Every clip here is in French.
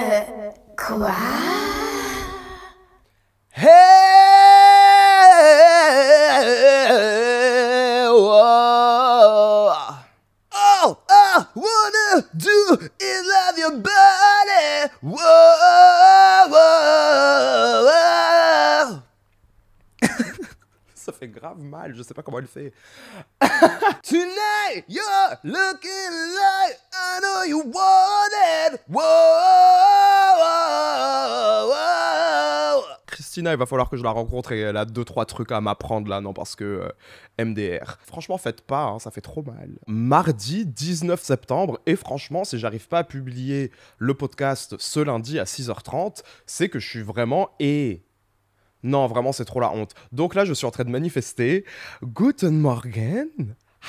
Euh, quoi Hey All I oh, oh, wanna do is love your body. Whoa. fait grave mal. Je sais pas comment elle fait. Christina, il va falloir que je la rencontre et elle a deux trois trucs à m'apprendre là, non parce que euh, MDR. Franchement, faites pas, hein, ça fait trop mal. Mardi 19 septembre et franchement, si j'arrive pas à publier le podcast ce lundi à 6h30, c'est que je suis vraiment et non, vraiment, c'est trop la honte. Donc là, je suis en train de manifester. Guten Morgen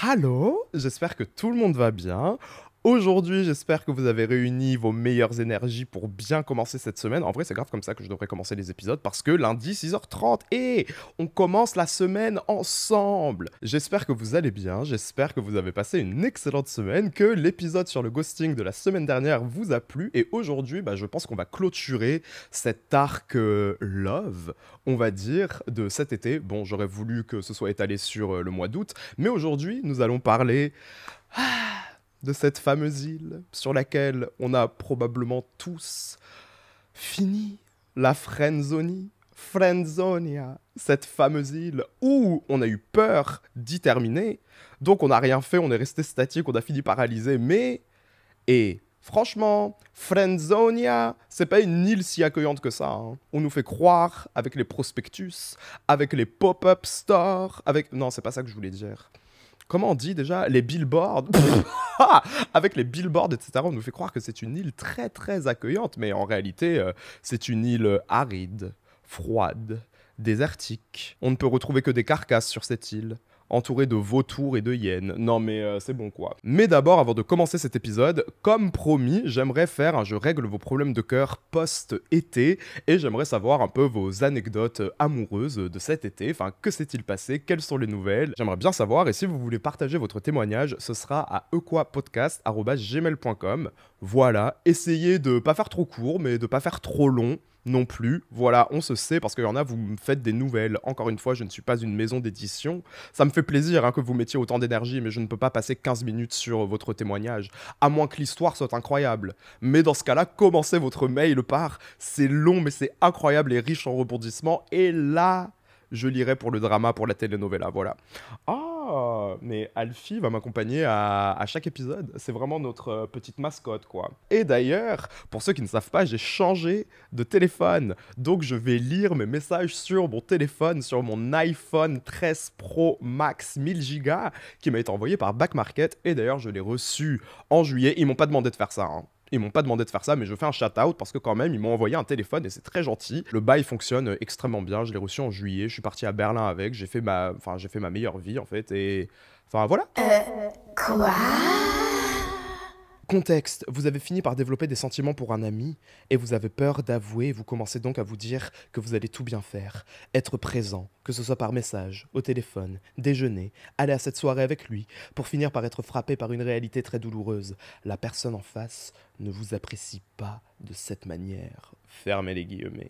Hallo J'espère que tout le monde va bien. Aujourd'hui, j'espère que vous avez réuni vos meilleures énergies pour bien commencer cette semaine. En vrai, c'est grave comme ça que je devrais commencer les épisodes parce que lundi 6h30 et on commence la semaine ensemble. J'espère que vous allez bien, j'espère que vous avez passé une excellente semaine, que l'épisode sur le ghosting de la semaine dernière vous a plu et aujourd'hui, bah, je pense qu'on va clôturer cet arc euh, love, on va dire, de cet été. Bon, j'aurais voulu que ce soit étalé sur euh, le mois d'août, mais aujourd'hui, nous allons parler... Ah, de cette fameuse île sur laquelle on a probablement tous fini la Frenzonie, Frenzonia, cette fameuse île où on a eu peur d'y terminer. Donc on n'a rien fait, on est resté statique, on a fini paralysé, mais... Et Franchement, Frenzonia, c'est pas une île si accueillante que ça. Hein. On nous fait croire avec les prospectus, avec les pop-up stores, avec... Non, c'est pas ça que je voulais dire comment on dit déjà Les billboards. Avec les billboards, etc., on nous fait croire que c'est une île très très accueillante, mais en réalité, euh, c'est une île aride, froide, désertique. On ne peut retrouver que des carcasses sur cette île entouré de vautours et de hyènes. Non mais euh, c'est bon quoi. Mais d'abord, avant de commencer cet épisode, comme promis, j'aimerais faire un je règle vos problèmes de cœur post-été et j'aimerais savoir un peu vos anecdotes euh, amoureuses de cet été. Enfin, que s'est-il passé Quelles sont les nouvelles J'aimerais bien savoir et si vous voulez partager votre témoignage, ce sera à equapodcast.gmail.com. Voilà, essayez de pas faire trop court mais de pas faire trop long non plus. Voilà, on se sait parce qu'il y en a, vous me faites des nouvelles. Encore une fois, je ne suis pas une maison d'édition. Ça me fait plaisir hein, que vous mettiez autant d'énergie, mais je ne peux pas passer 15 minutes sur euh, votre témoignage, à moins que l'histoire soit incroyable. Mais dans ce cas-là, commencez votre mail par c'est long, mais c'est incroyable et riche en rebondissements. Et là, je lirai pour le drama, pour la telenovela, voilà. Ah, mais Alfie va m'accompagner à, chaque épisode. C'est vraiment notre euh, petite mascotte, quoi. Et d'ailleurs, pour ceux qui ne savent pas, j'ai changé de téléphone. Donc, je vais lire mes messages sur mon téléphone, sur mon iPhone 13 Pro Max 1000 Go, qui m'a été envoyé par Backmarket Et d'ailleurs, je l'ai reçu en juillet. Ils m'ont pas demandé de faire ça. Hein ils m'ont pas demandé de faire ça, mais je fais un shout-out parce que quand même, ils m'ont envoyé un téléphone et c'est très gentil. Le bail fonctionne extrêmement bien. Je l'ai reçu en juillet. Je suis parti à Berlin avec. J'ai fait ma, j'ai fait ma meilleure vie en fait. Et enfin voilà. Euh, quoi Contexte, vous avez fini par développer des sentiments pour un ami et vous avez peur d'avouer, vous commencez donc à vous dire que vous allez tout bien faire, être présent, que ce soit par message, au téléphone, déjeuner, aller à cette soirée avec lui, pour finir par être frappé par une réalité très douloureuse. La personne en face ne vous apprécie pas de cette manière. Fermez les guillemets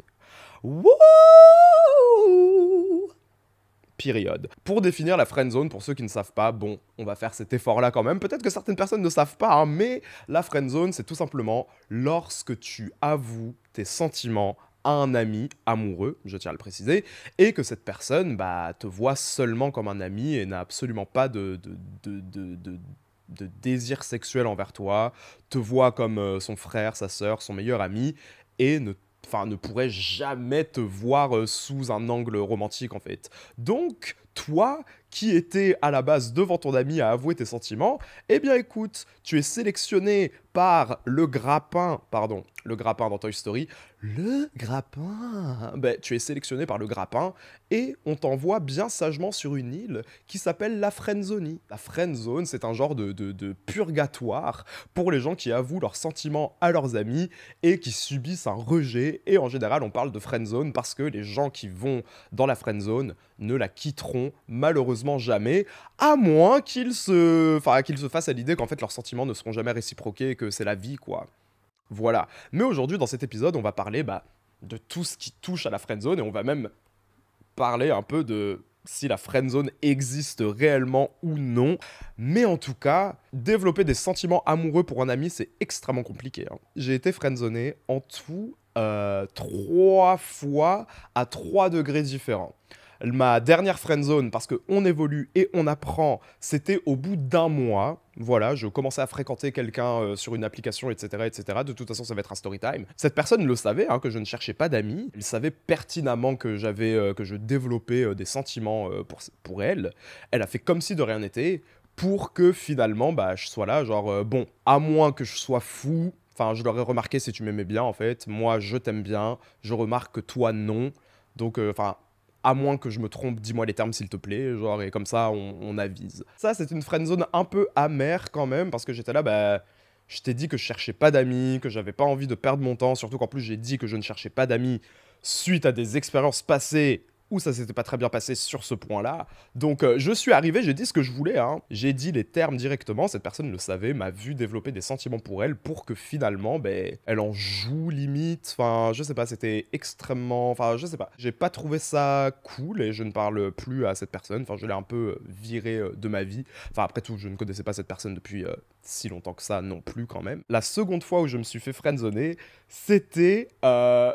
période. Pour définir la friend zone, pour ceux qui ne savent pas, bon, on va faire cet effort-là quand même. Peut-être que certaines personnes ne savent pas, hein, mais la friend zone, c'est tout simplement lorsque tu avoues tes sentiments à un ami amoureux, je tiens à le préciser, et que cette personne bah, te voit seulement comme un ami et n'a absolument pas de, de, désir sexuel envers toi, te voit comme euh, son frère, sa sœur, son meilleur ami, et ne enfin, ne pourrait jamais te voir euh, sous un angle romantique en fait. Donc, toi qui étais à la base devant ton ami à avouer tes sentiments, eh bien écoute, tu es sélectionné par le grappin, pardon, le grappin dans Toy Story, le grappin, ben, tu es sélectionné par le grappin et on t'envoie bien sagement sur une île qui s'appelle la Zone. La Zone, c'est un genre de, purgatoire pour les gens qui avouent leurs sentiments à leurs amis et qui subissent un rejet et en général on parle de Zone parce que les gens qui vont dans la Zone ne la quitteront malheureusement jamais, à moins qu'ils se, qu'ils se fassent à l'idée qu'en fait leurs sentiments ne seront jamais réciproqués et que c'est la vie, quoi. Voilà. Mais aujourd'hui, dans cet épisode, on va parler bah, de tout ce qui touche à la friendzone et on va même parler un peu de si la friendzone existe réellement ou non. Mais en tout cas, développer des sentiments amoureux pour un ami, c'est extrêmement compliqué. Hein. J'ai été friendzoné en tout euh, trois fois à trois degrés différents ma dernière friendzone, parce qu'on évolue et on apprend, c'était au bout d'un mois. Voilà, je commençais à fréquenter quelqu'un euh, sur une application, etc., etc. De toute façon, ça va être un story time. Cette personne le savait, hein, que je ne cherchais pas d'amis. Elle savait pertinemment que j'avais, euh, que je développais euh, des sentiments pour, pour elle. Elle a fait comme si de rien n'était pour que finalement, bah, je sois là, genre, bon, à moins que je sois fou, Enfin, je l'aurais remarqué si tu m'aimais bien, en fait. Moi, je t'aime bien. Je remarque que toi, non. Donc, enfin, à moins que je me trompe, dis-moi les termes s'il te plaît, genre, et comme ça, on, avise. Ça, c'est une friendzone un peu amère quand même, parce que j'étais là, bah, je t'ai dit que je cherchais pas d'amis, que j'avais pas envie de perdre mon temps, surtout qu'en plus j'ai dit que je ne cherchais pas d'amis suite à des expériences passées où ça s'était pas très bien passé sur ce point-là. Donc euh, je suis arrivé, j'ai dit ce que je voulais, hein. j'ai dit les termes directement, cette personne le savait, m'a vu développer des sentiments pour elle pour que finalement, ben, elle en joue limite, enfin je sais pas, c'était extrêmement, enfin je sais pas, j'ai pas trouvé ça cool et je ne parle plus à cette personne, enfin je l'ai un peu euh, viré euh, de ma vie, enfin après tout je ne connaissais pas cette personne depuis si longtemps que ça non plus quand même. La seconde fois où je me suis fait friendzoner, c'était... Euh...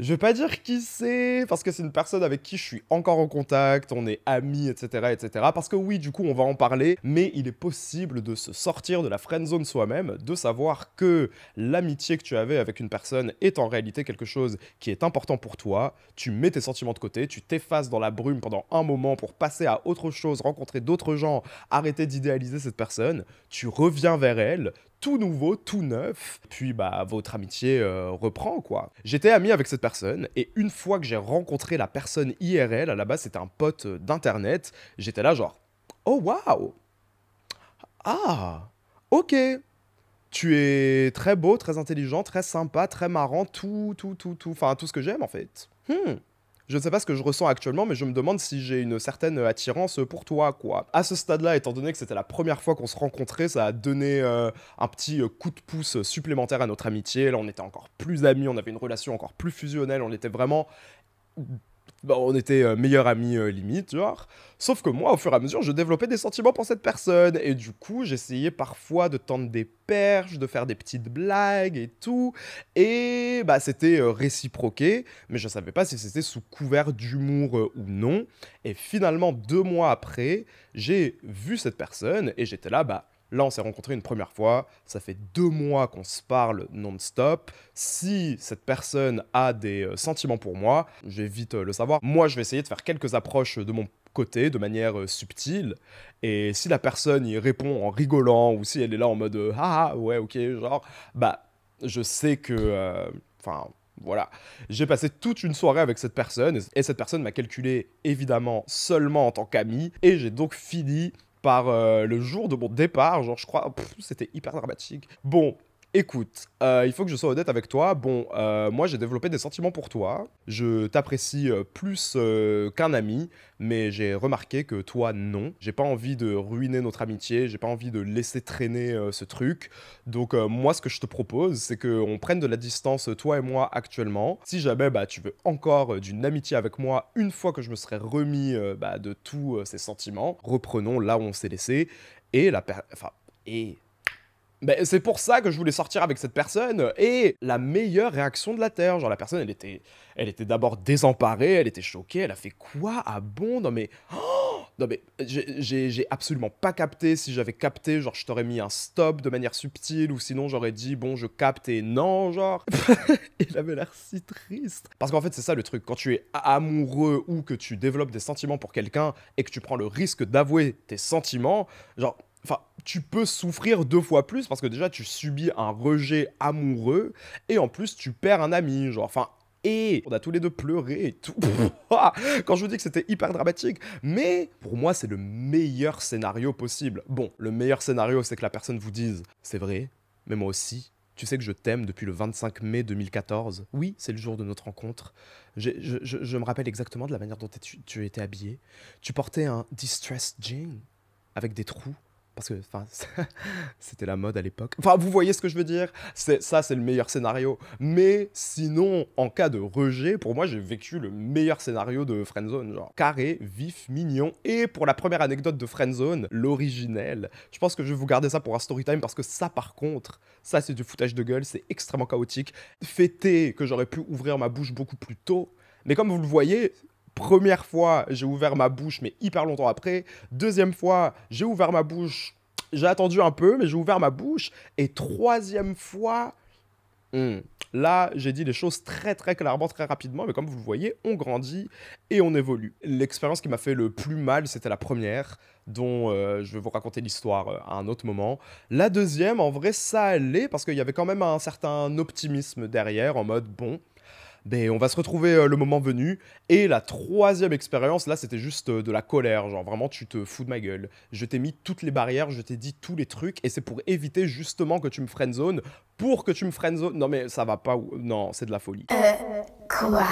Je vais pas dire qui c'est, parce que c'est une personne avec qui je suis encore en contact, on est amis, etc., etc. Parce que oui, du coup, on va en parler, mais il est possible de se sortir de la friend zone soi-même, de savoir que l'amitié que tu avais avec une personne est en réalité quelque chose qui est important pour toi. Tu mets tes sentiments de côté, tu t'effaces dans la brume pendant un moment pour passer à autre chose, rencontrer d'autres gens, arrêter d'idéaliser cette personne. Tu reviens vers elle, tout nouveau, tout neuf. Puis bah votre amitié euh, reprend quoi. J'étais ami avec cette personne et une fois que j'ai rencontré la personne IRL, à la base c'était un pote euh, d'internet, j'étais là genre "Oh waouh Ah OK. Tu es très beau, très intelligent, très sympa, très marrant, tout tout tout tout enfin tout ce que j'aime en fait." Hmm. Je ne sais pas ce que je ressens actuellement, mais je me demande si j'ai une certaine euh, attirance euh, pour toi, quoi. À ce stade-là, étant donné que c'était la première fois qu'on se rencontrait, ça a donné euh, un petit coup de pouce supplémentaire à notre amitié. Là, on était encore plus amis, on avait une relation encore plus fusionnelle, on était vraiment bah, on était euh, meilleurs amis euh, limite, limite, vois. Sauf que moi, au fur et à mesure, je développais des sentiments pour cette personne. Et du coup, j'essayais parfois de tendre des perches, de faire des petites blagues et tout. Et bah, c'était euh, réciproqué, mais je ne savais pas si c'était sous couvert d'humour ou non. Et finalement, deux mois après, j'ai vu cette personne et j'étais là, bah Là, on s'est rencontrés une première fois. Ça fait deux mois qu'on se parle non-stop. Si cette personne a des euh, sentiments pour moi, je vais vite euh, le savoir. Moi, je vais essayer de faire quelques approches de mon côté de manière euh, subtile. Et si la personne y répond en rigolant ou si elle est là en mode ah, ah ouais ok genre bah je sais que enfin voilà j'ai passé toute une soirée avec cette personne et cette personne m'a calculé évidemment seulement en tant qu'ami et j'ai donc fini par euh, le jour de mon départ. Genre, je crois, c'était hyper dramatique. Bon, Écoute, euh, il faut que je sois honnête avec toi. Bon, euh, moi j'ai développé des sentiments pour toi. Je t'apprécie euh, plus qu'un ami, mais j'ai remarqué que toi non. J'ai pas envie de ruiner notre amitié, j'ai pas envie de laisser traîner ce truc. Donc moi ce que je te propose, c'est qu'on prenne de la distance toi et moi actuellement. Si jamais bah, tu veux encore d'une amitié avec moi, une fois que je me serai remis bah, de tous ces sentiments, reprenons là où on s'est laissé. Et la... Enfin, et mais ben, c'est pour ça que je voulais sortir avec cette personne. Et la meilleure réaction de la Terre, genre la personne, elle était, elle était d'abord désemparée, elle était choquée, elle a fait quoi Ah bon Non mais... non mais j'ai absolument pas capté. Si j'avais capté, genre je t'aurais mis un stop de manière subtile ou sinon j'aurais dit bon je capte et non genre. Il avait l'air si triste. Parce qu'en fait c'est ça le truc. Quand tu es amoureux ou que tu développes des sentiments pour quelqu'un et que tu prends le risque d'avouer tes sentiments, genre Enfin, tu peux souffrir deux fois plus parce que déjà tu subis un rejet amoureux et en plus tu perds un ami. Genre, enfin, et on a tous les deux pleuré et tout. Quand je vous dis que c'était hyper dramatique, mais pour moi c'est le meilleur scénario possible. Bon, le meilleur scénario c'est que la personne vous dise c'est vrai, mais moi aussi. Tu sais que je t'aime depuis le 25 mai 2014. Oui, c'est le jour de notre rencontre. Je, me rappelle exactement de la manière dont tu, tu étais habillé. Tu portais un distressed jean avec des trous parce que enfin, c'était la mode à l'époque. Enfin, vous voyez ce que je veux dire Ça, c'est le meilleur scénario. Mais sinon, en cas de rejet, pour moi, j'ai vécu le meilleur scénario de Friendzone. Genre carré, vif, mignon. Et pour la première anecdote de Friendzone, l'originel, je pense que je vais vous garder ça pour un story time parce que ça, par contre, ça, c'est du foutage de gueule, c'est extrêmement chaotique. Fêter que j'aurais pu ouvrir ma bouche beaucoup plus tôt. Mais comme vous le voyez, Première fois, j'ai ouvert ma bouche, mais hyper longtemps après. Deuxième fois, j'ai ouvert ma bouche. J'ai attendu un peu, mais j'ai ouvert ma bouche. Et troisième fois, hmm, là, j'ai dit les choses très très clairement, très rapidement. Mais comme vous le voyez, on grandit et on évolue. L'expérience qui m'a fait le plus mal, c'était la première dont euh, je vais vous raconter l'histoire euh, à un autre moment. La deuxième, en vrai, ça allait parce qu'il y avait quand même un certain optimisme derrière, en mode bon, ben, on va se retrouver euh, le moment venu. Et la troisième expérience, là, c'était juste euh, de la colère. Genre, vraiment, tu te fous de ma gueule. Je t'ai mis toutes les barrières, je t'ai dit tous les trucs. Et c'est pour éviter justement que tu me zone Pour que tu me zone Non, mais ça va pas. Non, c'est de la folie. Euh, quoi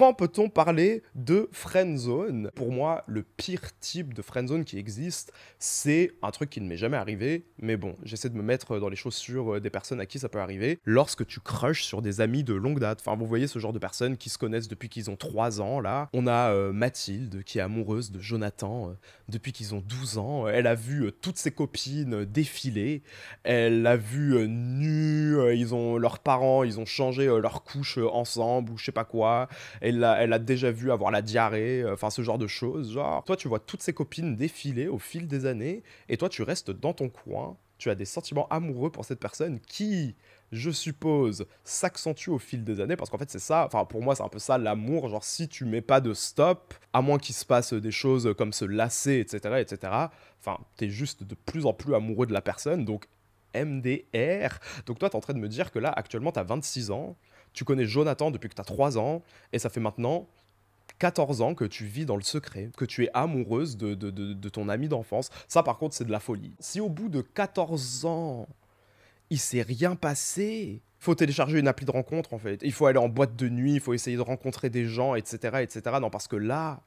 quand peut-on parler de friendzone Pour moi, le pire type de friendzone qui existe, c'est un truc qui ne m'est jamais arrivé, mais bon, j'essaie de me mettre dans les chaussures euh, des personnes à qui ça peut arriver. Lorsque tu crushes sur des amis de longue date, enfin vous voyez ce genre de personnes qui se connaissent depuis qu'ils ont 3 ans là. On a euh, Mathilde qui est amoureuse de Jonathan euh, depuis qu'ils ont 12 ans. Elle a vu toutes ses copines défiler, elle l'a vu nue, ils ont leurs parents, ils ont changé leur couche ensemble ou je sais pas quoi. Et elle a déjà vu avoir la diarrhée, euh, enfin ce genre de choses. Genre, toi, tu vois toutes ces copines défiler au fil des années, et toi, tu restes dans ton coin, tu as des sentiments amoureux pour cette personne qui, je suppose, s'accentue au fil des années, parce qu'en fait c'est ça, enfin pour moi c'est un peu ça l'amour, genre si tu mets pas de stop, à moins qu'il se passe des choses comme se lasser, etc., etc., enfin t'es juste de plus en plus amoureux de la personne, donc MDR. Donc toi t'es en train de me dire que là actuellement t'as 26 ans, tu connais Jonathan depuis que tu as 3 ans, et ça fait maintenant 14 ans que tu vis dans le secret, que tu es amoureuse de, de, de, ton ami d'enfance. Ça, par contre, c'est de la folie. Si au bout de 14 ans, il s'est rien passé, faut télécharger une appli de rencontre, en fait. Il faut aller en boîte de nuit, il faut essayer de rencontrer des gens, etc., etc. Non, parce que là,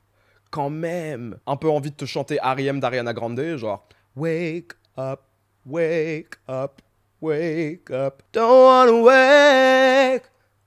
quand même, un peu envie de te chanter d'arian d'Ariana Grande, genre « Wake up, wake up, wake up, don't wanna wake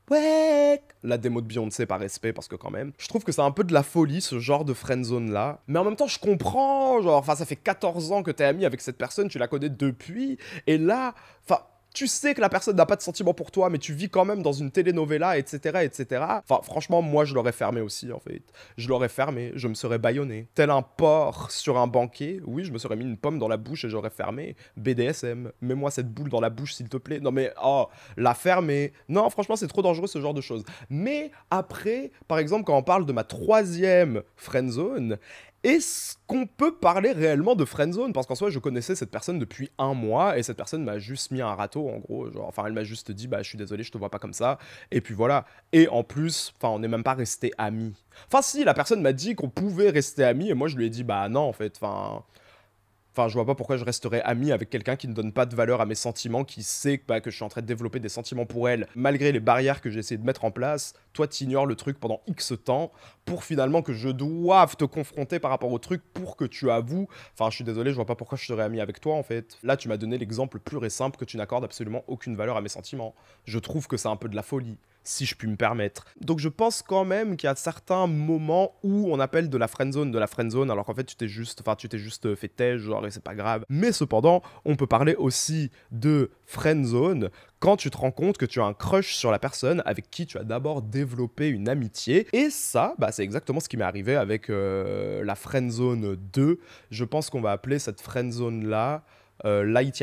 Ouais La démo de Beyoncé par respect, parce que quand même. Je trouve que c'est un peu de la folie, ce genre de friendzone là. Mais en même temps, je comprends, genre, enfin, ça fait 14 ans que t'es ami avec cette personne, tu la connais depuis, et là, enfin, tu sais que la personne n'a pas de sentiment pour toi, mais tu vis quand même dans une telenovela, etc., etc. Enfin, franchement, moi, je l'aurais fermé aussi, en fait. Je l'aurais fermé, je me serais baïonné. Tel un porc sur un banquet, oui, je me serais mis une pomme dans la bouche et j'aurais fermé. BDSM, mets-moi cette boule dans la bouche, s'il te plaît. Non, mais, oh, la fermer. Non, franchement, c'est trop dangereux, ce genre de choses. Mais après, par exemple, quand on parle de ma troisième friendzone... zone, est-ce qu'on peut parler réellement de friendzone Parce qu'en soi, je connaissais cette personne depuis un mois et cette personne m'a juste mis un râteau, en gros. Genre, enfin, elle m'a juste dit, bah, je suis désolé, je te vois pas comme ça. Et puis voilà. Et en plus, enfin, on n'est même pas resté amis. Enfin, si, la personne m'a dit qu'on pouvait rester amis et moi, je lui ai dit, bah non, en fait, enfin. Enfin, je vois pas pourquoi je resterais ami avec quelqu'un qui ne donne pas de valeur à mes sentiments, qui sait que bah, je suis en train de développer des sentiments pour elle, malgré les barrières que j'ai essayé de mettre en place. Toi, ignores le truc pendant X temps, pour finalement que je doive te confronter par rapport au truc pour que tu avoues. Enfin, je suis désolé, je vois pas pourquoi je serais ami avec toi, en fait. Là, tu m'as donné l'exemple pur et simple que tu n'accordes absolument aucune valeur à mes sentiments. Je trouve que c'est un peu de la folie si je puis me permettre. Donc je pense quand même qu'il y a certains moments où on appelle de la friend zone de la friend zone alors qu'en fait tu t'es juste enfin tu t'es juste fait têche genre et c'est pas grave. Mais cependant, on peut parler aussi de friend zone quand tu te rends compte que tu as un crush sur la personne avec qui tu as d'abord développé une amitié et ça bah c'est exactement ce qui m'est arrivé avec euh, la friend zone 2. Je pense qu'on va appeler cette friend zone là euh, Light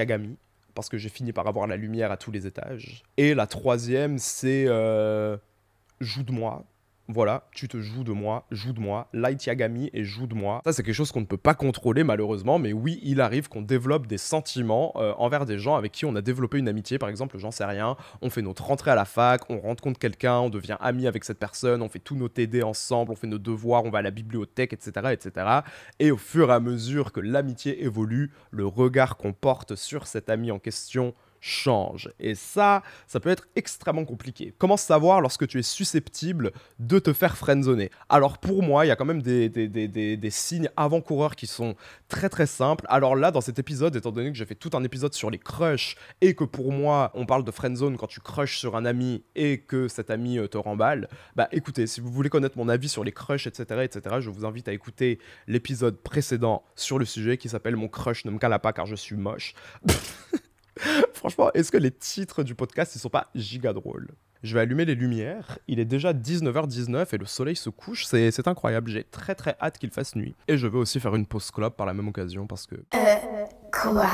parce que j'ai fini par avoir la lumière à tous les étages. Et la troisième, c'est euh, joue de moi, voilà, tu te joues de moi, joue de moi, Light Yagami et joue de moi. Ça, c'est quelque chose qu'on ne peut pas contrôler malheureusement, mais oui, il arrive qu'on développe des sentiments euh, envers des gens avec qui on a développé une amitié, par exemple, j'en sais rien, on fait notre rentrée à la fac, on rencontre quelqu'un, on devient ami avec cette personne, on fait tous nos TD ensemble, on fait nos devoirs, on va à la bibliothèque, etc., etc. Et au fur et à mesure que l'amitié évolue, le regard qu'on porte sur cet ami en question change. Et ça, ça peut être extrêmement compliqué. Comment savoir lorsque tu es susceptible de te faire friendzoner Alors pour moi, il y a quand même des, des, des signes avant-coureurs qui sont très très simples. Alors là, dans cet épisode, étant donné que j'ai fait tout un épisode sur les crushs et que pour moi, on parle de friendzone quand tu crushes sur un ami et que cet ami euh, te remballe, bah écoutez, si vous voulez connaître mon avis sur les crushs, etc., etc., je vous invite à écouter l'épisode précédent sur le sujet qui s'appelle Mon crush ne me cala pas car je suis moche. Franchement, est-ce que les titres du podcast, ne sont pas giga drôles Je vais allumer les lumières. Il est déjà 19h19 et le soleil se couche. C'est incroyable. J'ai très très hâte qu'il fasse nuit. Et je veux aussi faire une pause club par la même occasion parce que. Euh, quoi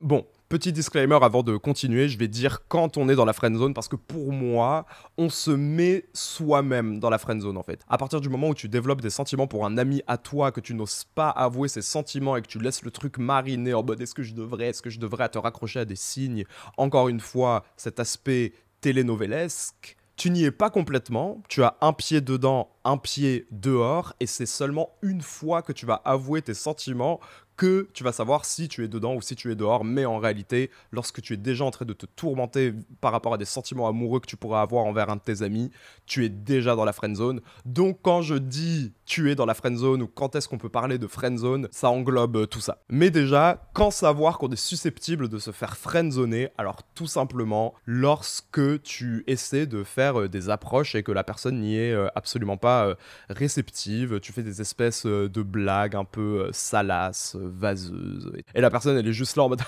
Bon, Petit disclaimer avant de continuer, je vais dire quand on est dans la friend zone parce que pour moi, on se met soi-même dans la friend zone en fait. À partir du moment où tu développes des sentiments pour un ami à toi, que tu n'oses pas avouer ses sentiments et que tu laisses le truc mariner en mode est-ce que je devrais, est-ce que je devrais te raccrocher à des signes, encore une fois, cet aspect télénovelesque, tu n'y es pas complètement, tu as un pied dedans, un pied dehors, et c'est seulement une fois que tu vas avouer tes sentiments que tu vas savoir si tu es dedans ou si tu es dehors. Mais en réalité, lorsque tu es déjà en train de te tourmenter par rapport à des sentiments amoureux que tu pourrais avoir envers un de tes amis, tu es déjà dans la friend zone. Donc quand je dis tu es dans la friend zone ou quand est-ce qu'on peut parler de friend zone, ça englobe euh, tout ça. Mais déjà, quand savoir qu'on est susceptible de se faire friend Alors tout simplement, lorsque tu essaies de faire euh, des approches et que la personne n'y est euh, absolument pas réceptive, tu fais des espèces de blagues un peu salaces, vaseuse. Et la personne, elle est juste là en mode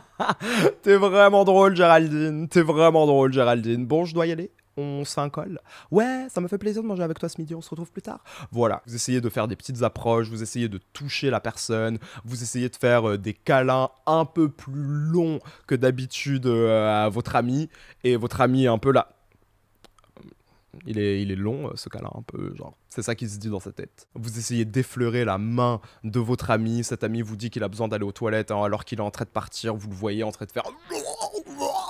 T'es vraiment drôle, Géraldine. T'es vraiment drôle, Géraldine. Bon, je dois y aller on s'incolle. Ouais, ça me fait plaisir de manger avec toi ce midi, on se retrouve plus tard. Voilà, vous essayez de faire des petites approches, vous essayez de toucher la personne, vous essayez de faire euh, des câlins un peu plus longs que d'habitude euh, à votre ami, et votre ami est un peu là. Il est, long, euh, ce cas-là, un peu, genre, c'est ça qui se dit dans sa tête. Vous essayez d'effleurer la main de votre ami, cet ami vous dit qu'il a besoin d'aller aux toilettes, hein, alors qu'il est en train de partir, vous le voyez en train de faire...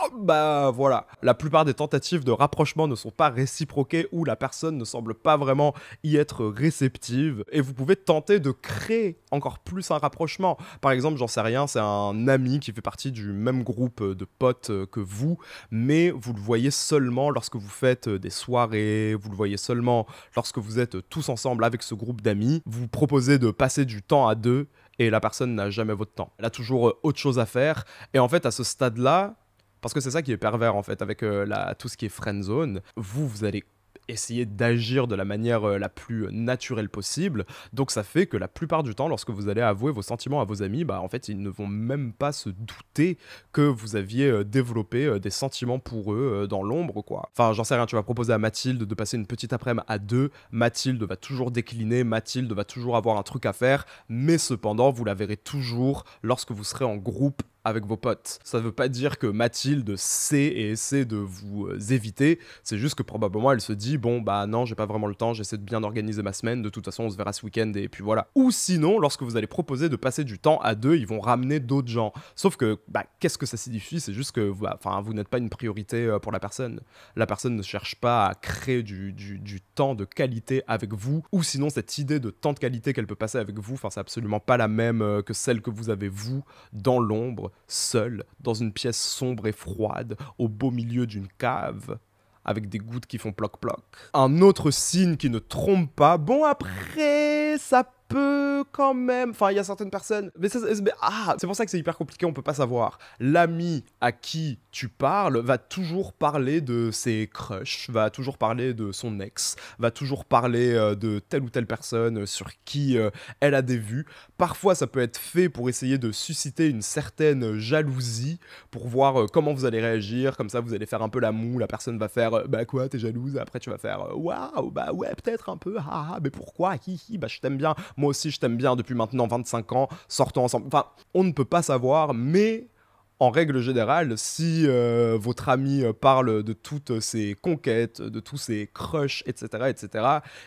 Oh, bah voilà. La plupart des tentatives de rapprochement ne sont pas réciproquées ou la personne ne semble pas vraiment y être réceptive et vous pouvez tenter de créer encore plus un rapprochement. Par exemple, j'en sais rien, c'est un ami qui fait partie du même groupe de potes que vous, mais vous le voyez seulement lorsque vous faites des soirées, vous le voyez seulement lorsque vous êtes tous ensemble avec ce groupe d'amis, vous proposez de passer du temps à deux et la personne n'a jamais votre temps. Elle a toujours autre chose à faire. Et en fait, à ce stade-là, parce que c'est ça qui est pervers en fait, avec euh, la, tout ce qui est friend zone. Vous, vous allez essayer d'agir de la manière euh, la plus naturelle possible. Donc ça fait que la plupart du temps, lorsque vous allez avouer vos sentiments à vos amis, bah en fait ils ne vont même pas se douter que vous aviez euh, développé des sentiments pour eux dans l'ombre quoi. Enfin j'en sais rien, tu vas proposer à Mathilde de passer une petite après-midi à deux, Mathilde va toujours décliner, Mathilde va toujours avoir un truc à faire, mais cependant vous la verrez toujours lorsque vous serez en groupe avec vos potes. Ça ne veut pas dire que Mathilde sait et essaie de vous euh, éviter, c'est juste que probablement elle se dit bon bah non j'ai pas vraiment le temps, j'essaie de bien organiser ma semaine, de toute façon on se verra ce week-end et puis voilà. Ou sinon lorsque vous allez proposer de passer du temps à deux, ils vont ramener d'autres gens. Sauf que bah qu'est-ce que ça signifie C'est juste que bah, enfin vous n'êtes pas une priorité euh, pour la personne. La personne ne cherche pas à créer du, du, du temps de qualité avec vous, ou sinon cette idée de temps de qualité qu'elle peut passer avec vous, enfin c'est absolument pas la même euh, que celle que vous avez vous dans l'ombre seul dans une pièce sombre et froide au beau milieu d'une cave avec des gouttes qui font ploc-ploc. Un autre signe qui ne trompe pas, bon après, ça peu quand même. Enfin, il y a certaines personnes. Mais, ah, c'est pour ça que c'est hyper compliqué, on peut pas savoir. L'ami à qui tu parles va toujours parler de ses crushs, va toujours parler de son ex, va toujours parler euh, de telle ou telle personne sur qui euh, elle a des vues. Parfois, ça peut être fait pour essayer de susciter une certaine jalousie, pour voir euh, comment vous allez réagir. Comme ça, vous allez faire un peu la moue. La personne va faire Bah quoi, t'es jalouse Après, tu vas faire Waouh, bah ouais, peut-être un peu. Ah, mais pourquoi Hi, hi, bah je t'aime bien moi aussi je t'aime bien depuis maintenant 25 ans, sortons ensemble. Enfin, on ne peut pas savoir, mais en règle générale, si euh, votre ami euh, parle de toutes ses conquêtes, de tous ses crushs, etc., etc.,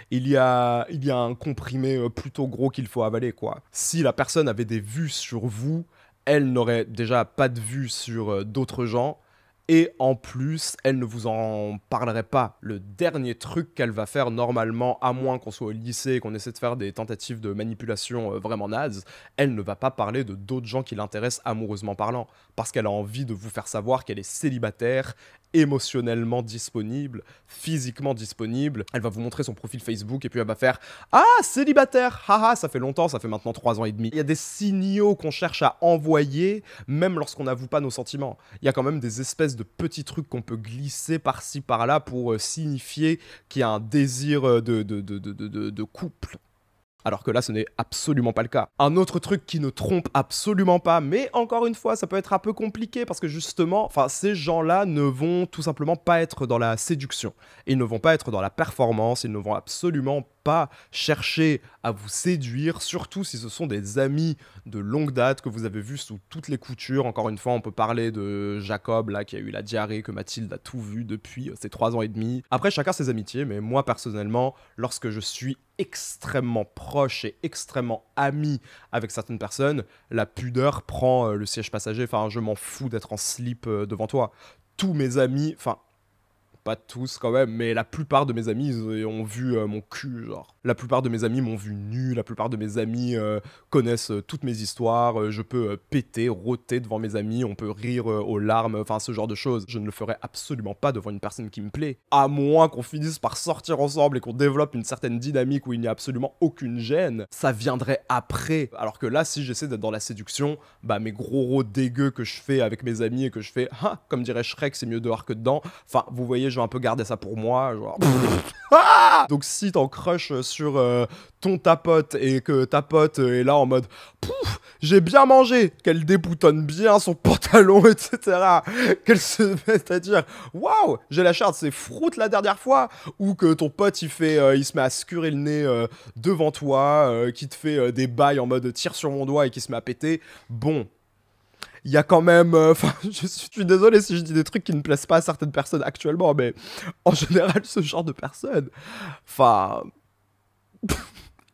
il y a, il y a un comprimé euh, plutôt gros qu'il faut avaler, quoi. Si la personne avait des vues sur vous, elle n'aurait déjà pas de vues sur d'autres gens, et en plus, elle ne vous en parlerait pas. Le dernier truc qu'elle va faire, normalement, à moins qu'on soit au lycée et qu'on essaie de faire des tentatives de manipulation euh, vraiment nazes, elle ne va pas parler de d'autres gens qui l'intéressent amoureusement parlant. Parce qu'elle a envie de vous faire savoir qu'elle est célibataire, émotionnellement disponible, physiquement disponible. Elle va vous montrer son profil Facebook et puis elle va faire Ah, célibataire Haha, ça fait longtemps, ça fait maintenant 3 ans et demi. Il y a des signaux qu'on cherche à envoyer, même lorsqu'on n'avoue pas nos sentiments. Il y a quand même des espèces de petits trucs qu'on peut glisser par-ci par-là pour euh, signifier qu'il y a un désir euh, de, couple. Alors que là, ce n'est absolument pas le cas. Un autre truc qui ne trompe absolument pas, mais encore une fois, ça peut être un peu compliqué parce que justement, enfin, ces gens-là ne vont tout simplement pas être dans la séduction. Ils ne vont pas être dans la performance, ils ne vont absolument pas pas chercher à vous séduire, surtout si ce sont des amis de longue date que vous avez vu sous toutes les coutures. Encore une fois, on peut parler de Jacob, là, qui a eu la diarrhée, que Mathilde a tout vu depuis euh, ces trois ans et demi. Après, chacun ses amitiés, mais moi, personnellement, lorsque je suis extrêmement proche et extrêmement ami avec certaines personnes, la pudeur prend euh, le siège passager. Enfin, je m'en fous d'être en slip euh, devant toi. Tous mes amis, enfin, pas tous quand même, mais la plupart de mes amis ont vu euh, mon cul, genre. La plupart de mes amis m'ont vu nu, la plupart de mes amis euh, connaissent euh, toutes mes histoires, je peux péter, rôter devant mes amis, on peut rire aux larmes, enfin ce genre de choses. Je ne le ferai absolument pas devant une personne qui me plaît, à moins qu'on finisse par sortir ensemble et qu'on développe une certaine dynamique où il n'y a absolument aucune gêne, ça viendrait après. Alors que là, si j'essaie d'être dans la séduction, bah mes gros rots dégueux que je fais avec mes amis et que je fais, ah, comme dirait Shrek, c'est mieux dehors que dedans. Enfin, vous voyez, je vais un peu garder ça pour moi. Ah Donc si t'en crush sur euh, ton tapote et que ta pote est là en mode Pouf, j'ai bien mangé, qu'elle déboutonne bien son pantalon, etc. Qu'elle se met à dire Waouh, j'ai la charte, c'est froute la dernière fois. Ou que ton pote il fait, euh, il se met à scurer le nez euh, devant toi, qui te fait des bails en mode tire sur mon doigt et qui se met à péter. Bon, il y a quand même. Euh, enfin, je, suis désolé si je dis des trucs qui ne plaisent pas à certaines personnes actuellement, mais en général, ce genre de personnes. Enfin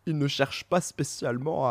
il ne cherche pas spécialement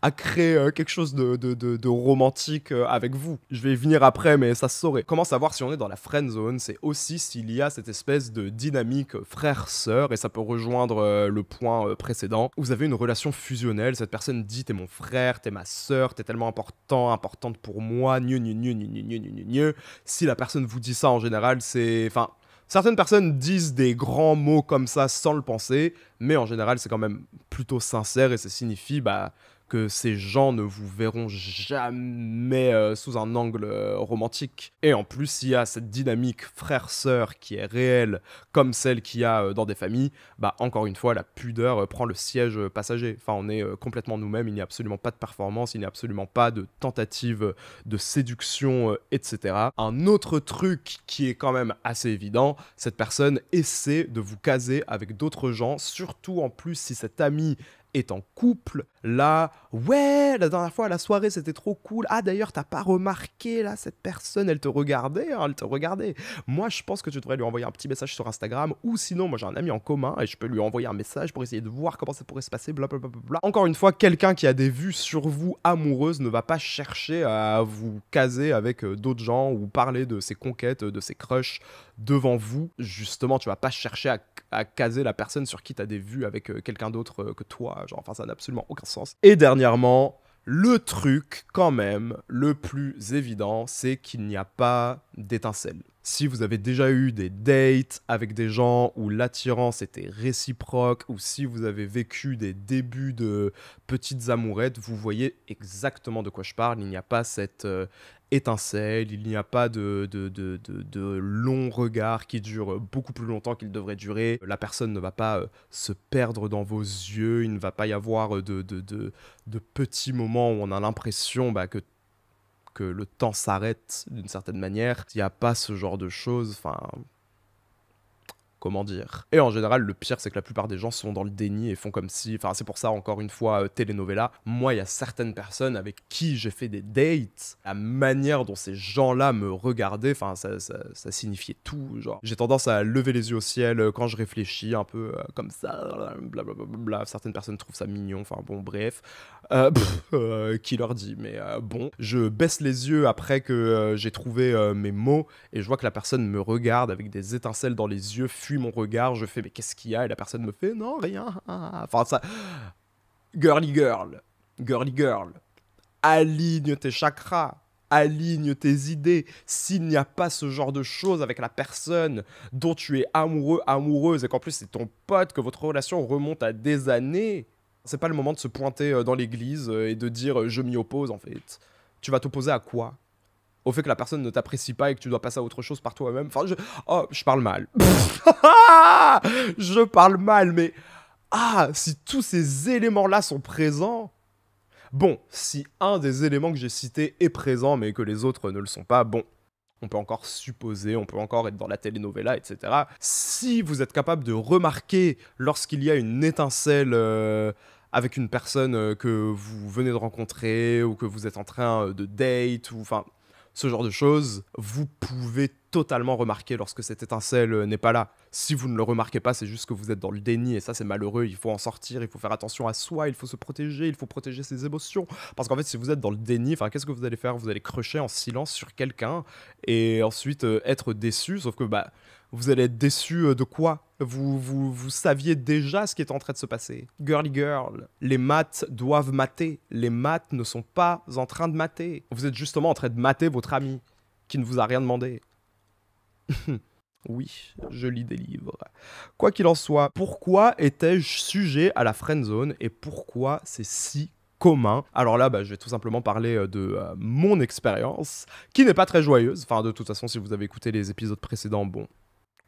à, créer euh, quelque chose de, romantique euh, avec vous. Je vais y venir après, mais ça saurait. Comment savoir si on est dans la friend zone C'est aussi s'il y a cette espèce de dynamique frère-sœur, et ça peut rejoindre euh, le point précédent. Vous avez une relation fusionnelle, cette personne dit t'es mon frère, t'es ma sœur, t'es tellement important, importante pour moi, mieux, mieux, Si la personne vous dit ça en général, c'est... Enfin, Certaines personnes disent des grands mots comme ça sans le penser, mais en général, c'est quand même plutôt sincère et ça signifie bah, que ces gens ne vous verront jamais euh, sous un angle euh, romantique. Et en plus, il y a cette dynamique frère-sœur qui est réelle, comme celle qu'il y a euh, dans des familles. Bah, encore une fois, la pudeur prend le siège passager. Enfin, on est complètement nous-mêmes, il n'y a absolument pas de performance, il n'y a absolument pas de tentative de séduction, etc. Un autre truc qui est quand même assez évident, cette personne essaie de vous caser avec d'autres gens, surtout en plus si cet ami est en couple, Là, ouais, la dernière fois, la soirée, c'était trop cool. Ah, d'ailleurs, t'as pas remarqué, là, cette personne, elle te regardait, hein, elle te regardait. Moi, je pense que tu devrais lui envoyer un petit message sur Instagram, ou sinon, moi, j'ai un ami en commun, et je peux lui envoyer un message pour essayer de voir comment ça pourrait se passer, blablabla. Encore une fois, quelqu'un qui a des vues sur vous amoureuse ne va pas chercher à vous caser avec euh, d'autres gens, ou parler de ses conquêtes, de ses crushs devant vous. Justement, tu vas pas chercher à, à caser la personne sur qui t'as des vues avec euh, quelqu'un d'autre euh, que toi. Genre, enfin, ça n'a absolument aucun sens. Et dernièrement, le truc quand même le plus évident, c'est qu'il n'y a pas d'étincelle. Si vous avez déjà eu des dates avec des gens où l'attirance était réciproque, ou si vous avez vécu des débuts de petites amourettes, vous voyez exactement de quoi je parle. Il n'y a pas cette euh, étincelle, il n'y a pas de, de, de, long regard qui dure beaucoup plus longtemps qu'il devrait durer, la personne ne va pas euh, se perdre dans vos yeux, il ne va pas y avoir de, de, petits moments où on a l'impression bah, que que le temps s'arrête d'une certaine manière. Il n'y a pas ce genre de choses. Enfin, comment dire. Et en général, le pire, c'est que la plupart des gens sont dans le déni et font comme si. Enfin, c'est pour ça, encore une fois, euh, telenovela. Moi, il y a certaines personnes avec qui j'ai fait des dates. La manière dont ces gens-là me regardaient, enfin, ça, ça, signifiait tout. Genre, j'ai tendance à lever les yeux au ciel euh, quand je réfléchis un peu euh, comme ça, blablabla. Certaines personnes trouvent ça mignon, enfin, bon, bref. Euh, qui leur dit, mais bon, je baisse les yeux après que j'ai trouvé mes mots et je vois que la personne me regarde avec des étincelles dans les yeux, mon regard, je fais mais qu'est-ce qu'il y a Et la personne me fait non, rien. Enfin ça... Girly girl, girly girl, aligne tes chakras, aligne tes idées. S'il n'y a pas ce genre de choses avec la personne dont tu es amoureux, amoureuse, et qu'en plus c'est ton pote, que votre relation remonte à des années, c'est pas le moment de se pointer euh, dans l'église euh, et de dire euh, je m'y oppose en fait. Tu vas t'opposer à quoi au fait que la personne ne t'apprécie pas et que tu dois passer à autre chose par toi-même. Enfin, je... Oh, je parle mal. je parle mal, mais... Ah, si tous ces éléments-là sont présents... Bon, si un des éléments que j'ai cités est présent mais que les autres ne le sont pas, bon, on peut encore supposer, on peut encore être dans la telenovela, etc. Si vous êtes capable de remarquer lorsqu'il y a une étincelle euh, avec une personne euh, que vous venez de rencontrer ou que vous êtes en train euh, de date, ou enfin, ce genre de choses, vous pouvez totalement remarquer lorsque cette étincelle euh, n'est pas là. Si vous ne le remarquez pas, c'est juste que vous êtes dans le déni et ça c'est malheureux, il faut en sortir, il faut faire attention à soi, il faut se protéger, il faut protéger ses émotions. Parce qu'en fait si vous êtes dans le déni, enfin qu'est-ce que vous allez faire Vous allez crocher en silence sur quelqu'un et ensuite euh, être déçu, sauf que bah vous allez être déçu euh, de quoi vous, vous, vous, saviez déjà ce qui est en train de se passer. Girly girl, les maths doivent mater. Les maths ne sont pas en train de mater. Vous êtes justement en train de mater votre ami qui ne vous a rien demandé. oui, je lis des livres. Quoi qu'il en soit, pourquoi étais-je sujet à la zone et pourquoi c'est si commun. Alors là, bah, je vais tout simplement parler euh, de euh, mon expérience, qui n'est pas très joyeuse. Enfin, de toute façon, si vous avez écouté les épisodes précédents, bon,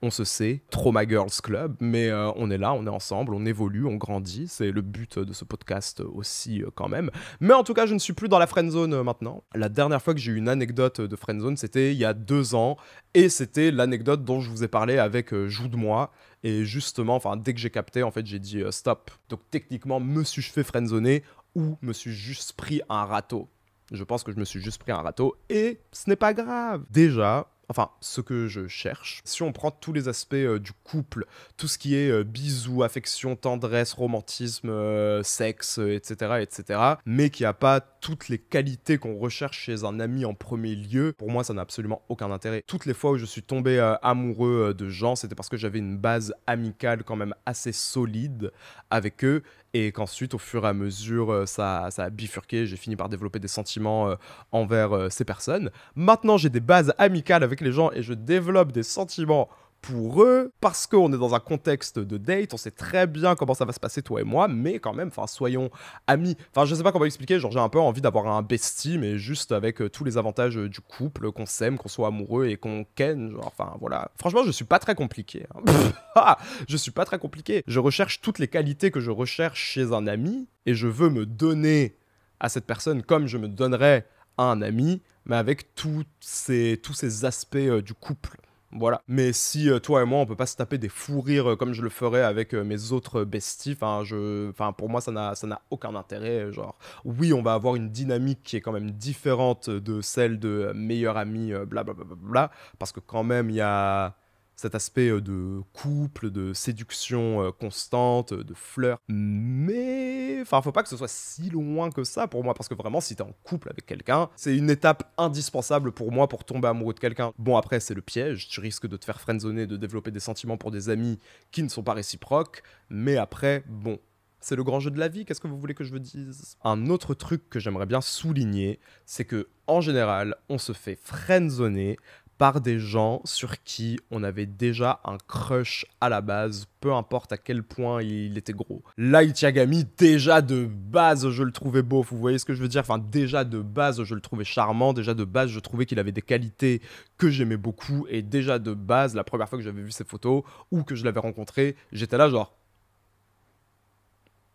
on se sait, Trop Trauma Girls Club, mais euh, on est là, on est ensemble, on évolue, on grandit, c'est le but de ce podcast aussi euh, quand même. Mais en tout cas, je ne suis plus dans la friend zone euh, maintenant. La dernière fois que j'ai eu une anecdote de friend zone, c'était il y a deux ans, et c'était l'anecdote dont je vous ai parlé avec Joue de moi. Et justement, enfin, dès que j'ai capté, en fait, j'ai dit stop. Donc techniquement, me suis-je fait friendzoner ou me suis juste pris un râteau Je pense que je me suis juste pris un râteau et ce n'est pas grave. Déjà, enfin ce que je cherche. Si on prend tous les aspects euh, du couple, tout ce qui est euh, bisous, affection, tendresse, romantisme, euh, sexe, etc., etc., mais qui a pas toutes les qualités qu'on recherche chez un ami en premier lieu, pour moi ça n'a absolument aucun intérêt. Toutes les fois où je suis tombé amoureux de gens, c'était parce que j'avais une base amicale quand même assez solide avec eux et qu'ensuite, au fur et à mesure, euh, ça, ça a bifurqué. J'ai fini par développer des sentiments euh, envers euh, ces personnes. Maintenant, j'ai des bases amicales avec les gens et je développe des sentiments pour eux, parce qu'on est dans un contexte de date, on sait très bien comment ça va se passer, toi et moi, mais quand même, enfin, soyons amis. Enfin, je sais pas comment expliquer, genre, j'ai un peu envie d'avoir un bestie, mais juste avec euh, tous les avantages euh, du couple, qu'on s'aime, qu'on soit amoureux et qu'on ken, genre, enfin, voilà. Franchement, je suis pas très compliqué. Hein. Ah, je suis pas très compliqué. Je recherche toutes les qualités que je recherche chez un ami, et je veux me donner à cette personne comme je me donnerais à un ami, mais avec tous ces, tous ces aspects euh, du couple. Voilà. Mais si euh, toi et moi, on peut pas se taper des fous rires euh, comme je le ferais avec euh, mes autres besties, enfin, enfin, pour moi, ça n'a aucun intérêt. Genre, oui, on va avoir une dynamique qui est quand même différente de celle de meilleur ami, blablabla, parce que quand même, il y a cet aspect euh, de couple, de séduction euh, constante, euh, de fleurs. Mais enfin, faut pas que ce soit si loin que ça pour moi, parce que vraiment, si t'es en couple avec quelqu'un, c'est une étape indispensable pour moi pour tomber amoureux de quelqu'un. Bon, après, c'est le piège, tu risques de te faire friendzoner, de développer des sentiments pour des amis qui ne sont pas réciproques, mais après, bon, c'est le grand jeu de la vie, qu'est-ce que vous voulez que je vous dise Un autre truc que j'aimerais bien souligner, c'est que en général, on se fait friendzoner par des gens sur qui on avait déjà un crush à la base, peu importe à quel point il était gros. Light Yagami, déjà de base, je le trouvais beau, vous voyez ce que je veux dire Enfin, déjà de base, je le trouvais charmant, déjà de base, je trouvais qu'il avait des qualités que j'aimais beaucoup, et déjà de base, la première fois que j'avais vu ses photos ou que je l'avais rencontré, j'étais là genre...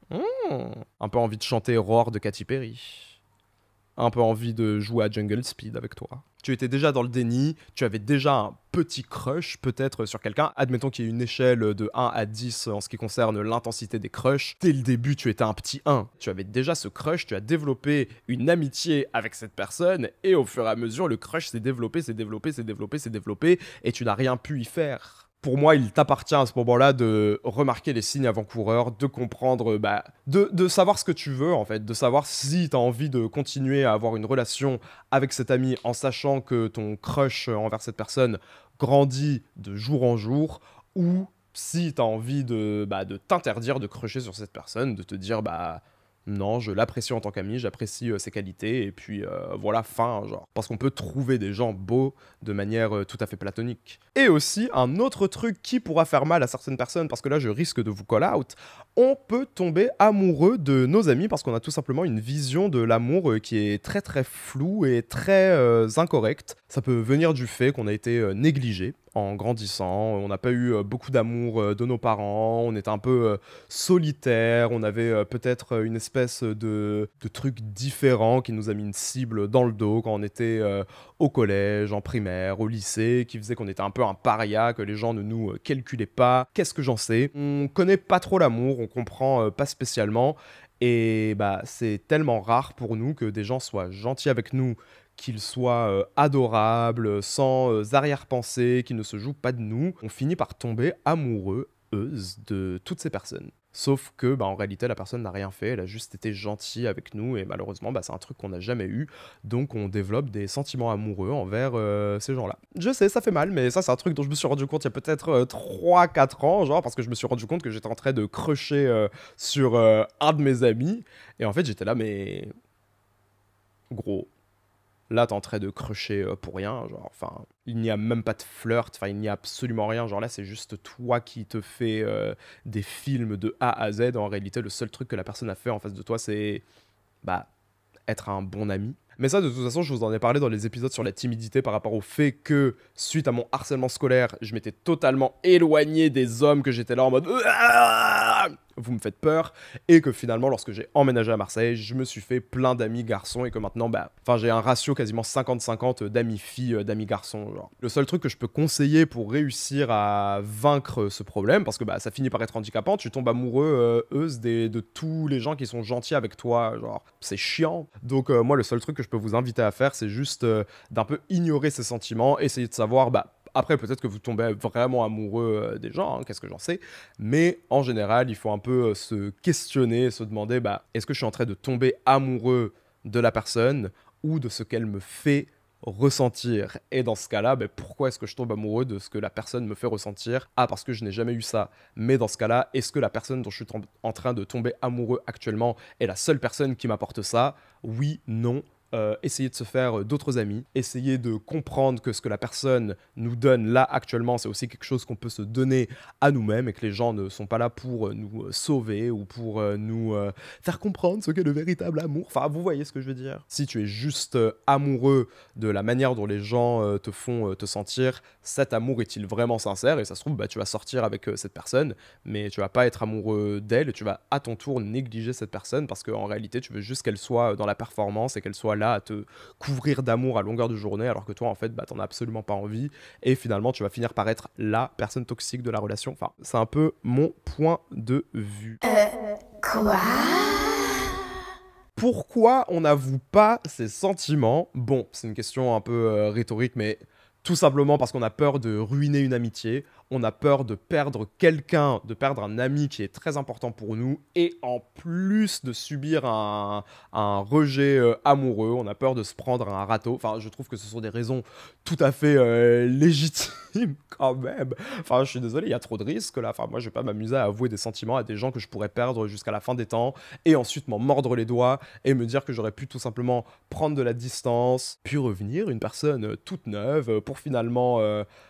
Hmm un peu envie de chanter Roar de Katy Perry un peu envie de jouer à Jungle Speed avec toi. Tu étais déjà dans le déni, tu avais déjà un petit crush peut-être sur quelqu'un. Admettons qu'il y ait une échelle de 1 à 10 en ce qui concerne l'intensité des crushs. Dès le début, tu étais un petit 1. Tu avais déjà ce crush, tu as développé une amitié avec cette personne et au fur et à mesure, le crush s'est développé, s'est développé, s'est développé, s'est développé et tu n'as rien pu y faire pour moi, il t'appartient à ce moment-là de remarquer les signes avant-coureurs, de comprendre, euh, bah, de, savoir ce que tu veux en fait, de savoir si tu as envie de continuer à avoir une relation avec cet ami en sachant que ton crush envers cette personne grandit de jour en jour, ou si tu as envie de, bah, de t'interdire de crusher sur cette personne, de te dire, bah, non, je l'apprécie en tant qu'ami, j'apprécie euh, ses qualités, et puis euh, voilà, fin, genre. Parce qu'on peut trouver des gens beaux de manière euh, tout à fait platonique. Et aussi, un autre truc qui pourra faire mal à certaines personnes, parce que là je risque de vous call out, on peut tomber amoureux de nos amis parce qu'on a tout simplement une vision de l'amour qui est très très floue et très incorrecte. Ça peut venir du fait qu'on a été négligé, en grandissant. On n'a pas eu euh, beaucoup d'amour euh, de nos parents, on était un peu euh, solitaire, on avait peut-être une espèce de, de, truc différent qui nous a mis une cible dans le dos quand on était au collège, en primaire, au lycée, qui faisait qu'on était un peu un paria, que les gens ne nous calculaient pas. Qu'est-ce que j'en sais On connaît pas trop l'amour, on comprend pas spécialement. Et bah, c'est tellement rare pour nous que des gens soient gentils avec nous qu'il soit euh, adorable, sans euh, arrière-pensée, qu'il ne se joue pas de nous, on finit par tomber amoureux de toutes ces personnes. Sauf que, bah, en réalité, la personne n'a rien fait, elle a juste été gentille avec nous, et malheureusement, bah, c'est un truc qu'on n'a jamais eu, donc on développe des sentiments amoureux envers euh, ces gens-là. Je sais, ça fait mal, mais ça, c'est un truc dont je me suis rendu compte il y a peut-être 3-4 ans, genre, parce que je me suis rendu compte que j'étais en train de crocher sur un de mes amis, et en fait, j'étais là, mais. Gros, Là, t'es en train de crusher euh, pour rien. Genre, enfin, il n'y a même pas de flirt. Enfin, il n'y a absolument rien. Genre là, c'est juste toi qui te fais euh, des films de A à Z. En réalité, le seul truc que la personne a fait en face de toi, c'est bah être un bon ami mais ça, de toute façon, je vous en ai parlé dans les épisodes sur la timidité par rapport au fait que, suite à mon harcèlement scolaire, je m'étais totalement éloigné des hommes, que j'étais là en mode vous me faites peur, et que finalement, lorsque j'ai emménagé à Marseille, je me suis fait plein d'amis garçons, et que maintenant, bah, enfin, j'ai un ratio quasiment 50-50 d'amis filles, euh, d'amis garçons. Genre. Le seul truc que je peux conseiller pour réussir à vaincre ce problème, parce que bah, ça finit par être handicapant, tu tombes amoureux, euh, des, de tous les gens qui sont gentils avec toi, genre, c'est chiant. Donc, euh, moi, le seul truc que je peux vous inviter à faire, c'est juste euh, d'un peu ignorer ces sentiments, essayer de savoir, bah, après, peut-être que vous tombez vraiment amoureux euh, des gens, hein, qu'est-ce que j'en sais. Mais en général, il faut un peu euh, se questionner, se demander, bah, est-ce que je suis en train de tomber amoureux de la personne ou de ce qu'elle me fait ressentir. Et dans ce cas-là, bah, pourquoi est-ce que je tombe amoureux de ce que la personne me fait ressentir Ah, parce que je n'ai jamais eu ça. Mais dans ce cas-là, est-ce que la personne dont je suis en train de tomber amoureux actuellement est la seule personne qui m'apporte ça Oui, non. Euh, essayer de se faire euh, d'autres amis, essayer de comprendre que ce que la personne nous donne là actuellement, c'est aussi quelque chose qu'on peut se donner à nous-mêmes et que les gens ne sont pas là pour euh, nous sauver ou pour nous faire comprendre ce qu'est le véritable amour. Enfin, vous voyez ce que je veux dire. Si tu es juste amoureux de la manière dont les gens te font te sentir, cet amour est-il vraiment sincère Et ça se trouve, bah, tu vas sortir avec cette personne, mais tu vas pas être amoureux d'elle, et tu vas à ton tour négliger cette personne parce qu'en réalité, tu veux juste qu'elle soit dans la performance et qu'elle soit là à te couvrir d'amour à longueur de journée, alors que toi, en fait, bah, t'en as absolument pas envie. Et finalement, tu vas finir par être la personne toxique de la relation. Enfin, c'est un peu mon point de vue. Euh, quoi pourquoi on n'avoue pas ses sentiments Bon, c'est une question un peu euh, rhétorique, mais tout simplement parce qu'on a peur de ruiner une amitié, on a peur de perdre quelqu'un, de perdre un ami qui est très important pour nous, et en plus de subir un, rejet euh, amoureux, on a peur de se prendre un râteau. Enfin, je trouve que ce sont des raisons tout à fait euh, légitimes quand même. Enfin, je suis désolé, il y a trop de risques là. Enfin, moi, je vais pas m'amuser à avouer des sentiments à des gens que je pourrais perdre jusqu'à la fin des temps, et ensuite m'en mordre les doigts et me dire que j'aurais pu tout simplement prendre de la distance, puis revenir une personne euh, toute neuve pour finalement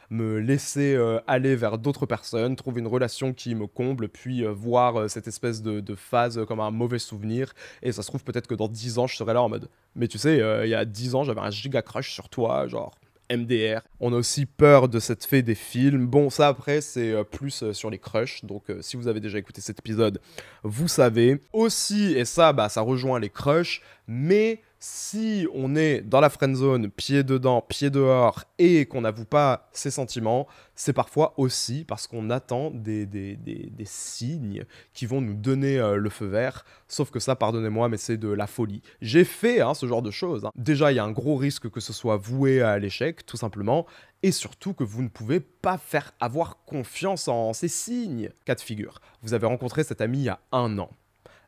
me laisser euh, aller vers d'autres personnes, trouver une relation qui me comble, puis euh, voir euh, cette espèce de, phase comme un mauvais souvenir. Et ça se trouve peut-être que dans 10 ans, je serai là en mode, mais tu sais, il y a 10 ans, j'avais un giga crush sur toi, genre, MDR. On a aussi peur de cette fée des films. Bon, ça après, c'est plus sur les crushs. Donc, si vous avez déjà écouté cet épisode, vous savez. Aussi, et ça, bah, ça rejoint les crushs, mais si on est dans la friend zone, pied dedans, pied dehors, et qu'on n'avoue pas ses sentiments, c'est parfois aussi parce qu'on attend des, signes qui vont nous donner euh, le feu vert. Sauf que ça, pardonnez-moi, mais c'est de la folie. J'ai fait hein, ce genre de choses. Hein. Déjà, il y a un gros risque que ce soit voué à l'échec, tout simplement, et surtout que vous ne pouvez pas faire avoir confiance en ces signes. Cas de figure, vous avez rencontré cet ami il y a un an.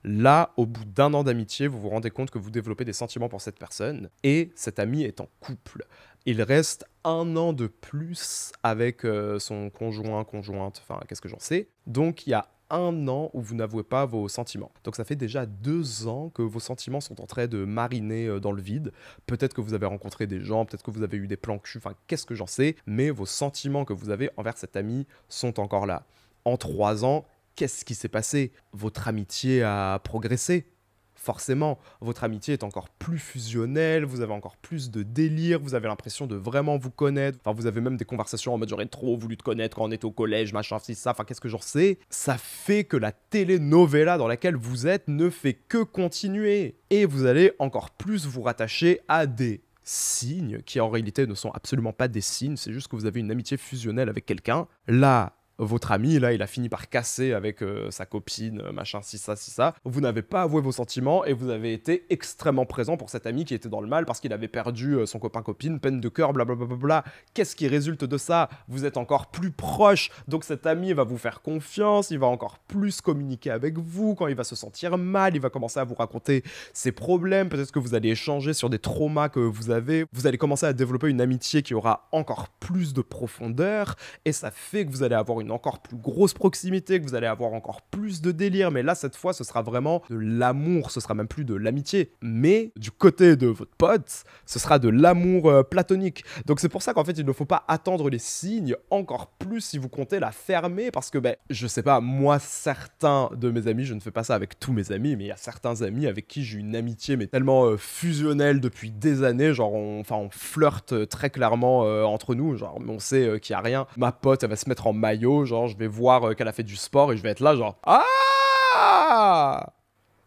Là, au bout d'un an d'amitié, vous vous rendez compte que vous développez des sentiments pour cette personne et cet ami est en couple. Il reste un an de plus avec euh, son conjoint, conjointe, enfin qu'est-ce que j'en sais. Donc il y a un an où vous n'avouez pas vos sentiments. Donc ça fait déjà deux ans que vos sentiments sont en train de mariner euh, dans le vide. Peut-être que vous avez rencontré des gens, peut-être que vous avez eu des plans cul, enfin qu'est-ce que j'en sais, mais vos sentiments que vous avez envers cet ami sont encore là. En trois ans, qu'est-ce qui s'est passé Votre amitié a progressé. Forcément, votre amitié est encore plus fusionnelle, vous avez encore plus de délire, vous avez l'impression de vraiment vous connaître. Enfin, vous avez même des conversations en mode j'aurais trop voulu te connaître quand on était au collège, machin, si ça, enfin, qu'est-ce que j'en sais Ça fait que la telenovela dans laquelle vous êtes ne fait que continuer. Et vous allez encore plus vous rattacher à des signes qui en réalité ne sont absolument pas des signes, c'est juste que vous avez une amitié fusionnelle avec quelqu'un. Là, votre ami, là, il a fini par casser avec euh, sa copine, euh, machin, si ça, si ça. Vous n'avez pas avoué vos sentiments et vous avez été extrêmement présent pour cet ami qui était dans le mal parce qu'il avait perdu euh, son copain-copine, peine de cœur, blablabla. Qu'est-ce qui résulte de ça Vous êtes encore plus proche, donc cet ami va vous faire confiance, il va encore plus communiquer avec vous quand il va se sentir mal, il va commencer à vous raconter ses problèmes, peut-être que vous allez échanger sur des traumas que vous avez, vous allez commencer à développer une amitié qui aura encore plus de profondeur et ça fait que vous allez avoir une encore plus grosse proximité, que vous allez avoir encore plus de délire, mais là cette fois ce sera vraiment de l'amour, ce sera même plus de l'amitié, mais du côté de votre pote, ce sera de l'amour euh, platonique. Donc c'est pour ça qu'en fait il ne faut pas attendre les signes encore plus si vous comptez la fermer, parce que ben je sais pas, moi certains de mes amis, je ne fais pas ça avec tous mes amis, mais il y a certains amis avec qui j'ai une amitié mais tellement euh, fusionnelle depuis des années, genre on, enfin on flirte euh, très clairement entre nous, genre on sait qu'il y a rien. Ma pote elle va se mettre en maillot genre je vais voir euh, qu'elle a fait du sport et je vais être là genre ah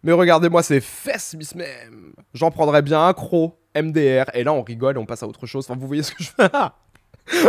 mais regardez-moi ces fesses, Miss Mem J'en prendrais bien un croc, MDR, et là on rigole et on passe à autre chose. Enfin, vous voyez ce que je veux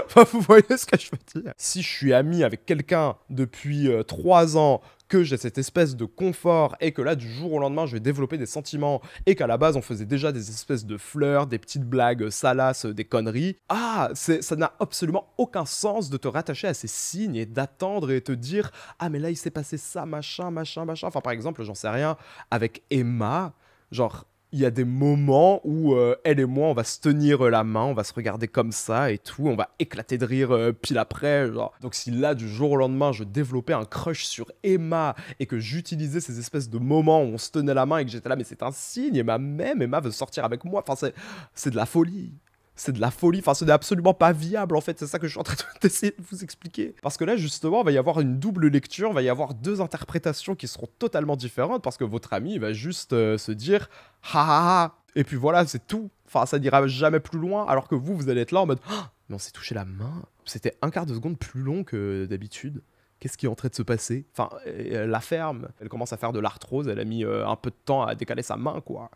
Enfin, vous voyez ce que je veux dire Si je suis ami avec quelqu'un depuis 3 euh, ans, que j'ai cette espèce de confort et que là, du jour au lendemain, je vais développer des sentiments et qu'à la base, on faisait déjà des espèces de fleurs, des petites blagues salaces, euh, des conneries. Ah, ça n'a absolument aucun sens de te rattacher à ces signes et d'attendre et te dire Ah, mais là, il s'est passé ça, machin, machin, machin. Enfin, par exemple, j'en sais rien, avec Emma, genre il y a des moments où euh, elle et moi, on va se tenir euh, la main, on va se regarder comme ça et tout, on va éclater de rire euh, pile après. Donc si là, du jour au lendemain, je développais un crush sur Emma et que j'utilisais ces espèces de moments où on se tenait la main et que j'étais là, mais c'est un signe, Emma même, Emma veut sortir avec moi, enfin c'est de la folie c'est de la folie. Enfin, ce n'est absolument pas viable, en fait. C'est ça que je suis en train d'essayer de vous expliquer. Parce que là, justement, il va y avoir une double lecture, il va y avoir deux interprétations qui seront totalement différentes parce que votre ami va juste euh, se dire ha ha Et puis voilà, c'est tout. Enfin, ça n'ira jamais plus loin. Alors que vous, vous allez être là en mode oh, mais on s'est touché la main. C'était un quart de seconde plus long que d'habitude qu'est-ce qui est en train de se passer Enfin, euh, la ferme, elle commence à faire de l'arthrose, elle a mis euh, un peu de temps à décaler sa main, quoi.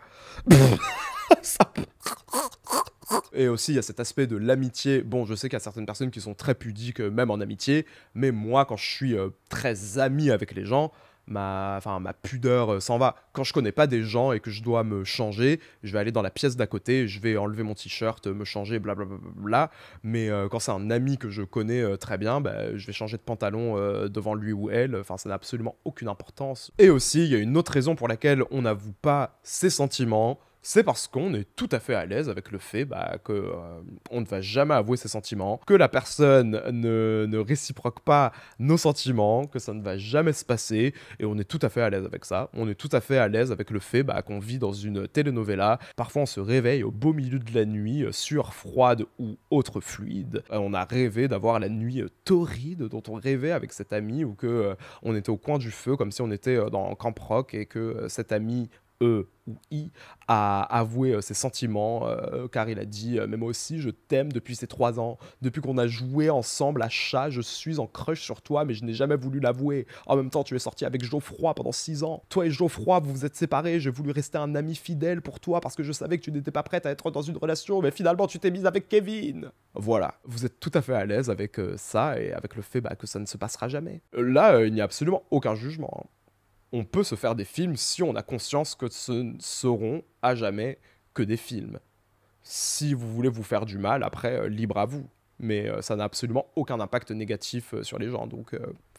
Ça... Et aussi, il y a cet aspect de l'amitié. Bon, je sais qu'il y a certaines personnes qui sont très pudiques, euh, même en amitié, mais moi, quand je suis euh, très ami avec les gens, ma, enfin, ma pudeur euh, s'en va. Quand je connais pas des gens et que je dois me changer, je vais aller dans la pièce d'à côté, je vais enlever mon t-shirt, me changer, blablabla. Bla bla bla Mais quand c'est un ami que je connais très bien, bah, je vais changer de pantalon devant lui ou elle. Enfin, ça n'a absolument aucune importance. Et aussi, il y a une autre raison pour laquelle on n'avoue pas ses sentiments c'est parce qu'on est tout à fait à l'aise avec le fait bah, que euh, on ne va jamais avouer ses sentiments, que la personne ne, réciproque pas nos sentiments, que ça ne va jamais se passer, et on est tout à fait à l'aise avec ça. On est tout à fait à l'aise avec le fait bah, qu'on vit dans une telenovela. Parfois, on se réveille au beau milieu de la nuit, euh, sur froide ou autre fluide. Euh, on a rêvé d'avoir la nuit torride dont on rêvait avec cet ami, ou que on était au coin du feu comme si on était dans camp rock et que cet ami E ou I a avoué euh, ses sentiments euh, car il a dit euh, mais moi aussi je t'aime depuis ces trois ans depuis qu'on a joué ensemble à chat je suis en crush sur toi mais je n'ai jamais voulu l'avouer en même temps tu es sorti avec Geoffroy pendant six ans toi et Geoffroy vous vous êtes séparés j'ai voulu rester un ami fidèle pour toi parce que je savais que tu n'étais pas prête à être dans une relation mais finalement tu t'es mise avec Kevin voilà vous êtes tout à fait à l'aise avec ça et avec le fait bah, que ça ne se passera jamais là il n'y a absolument aucun jugement hein on peut se faire des films si on a conscience que ce ne seront à jamais que des films. Si vous voulez vous faire du mal, après, euh, libre à vous. Mais euh, ça n'a absolument aucun impact négatif euh, sur les gens. Donc,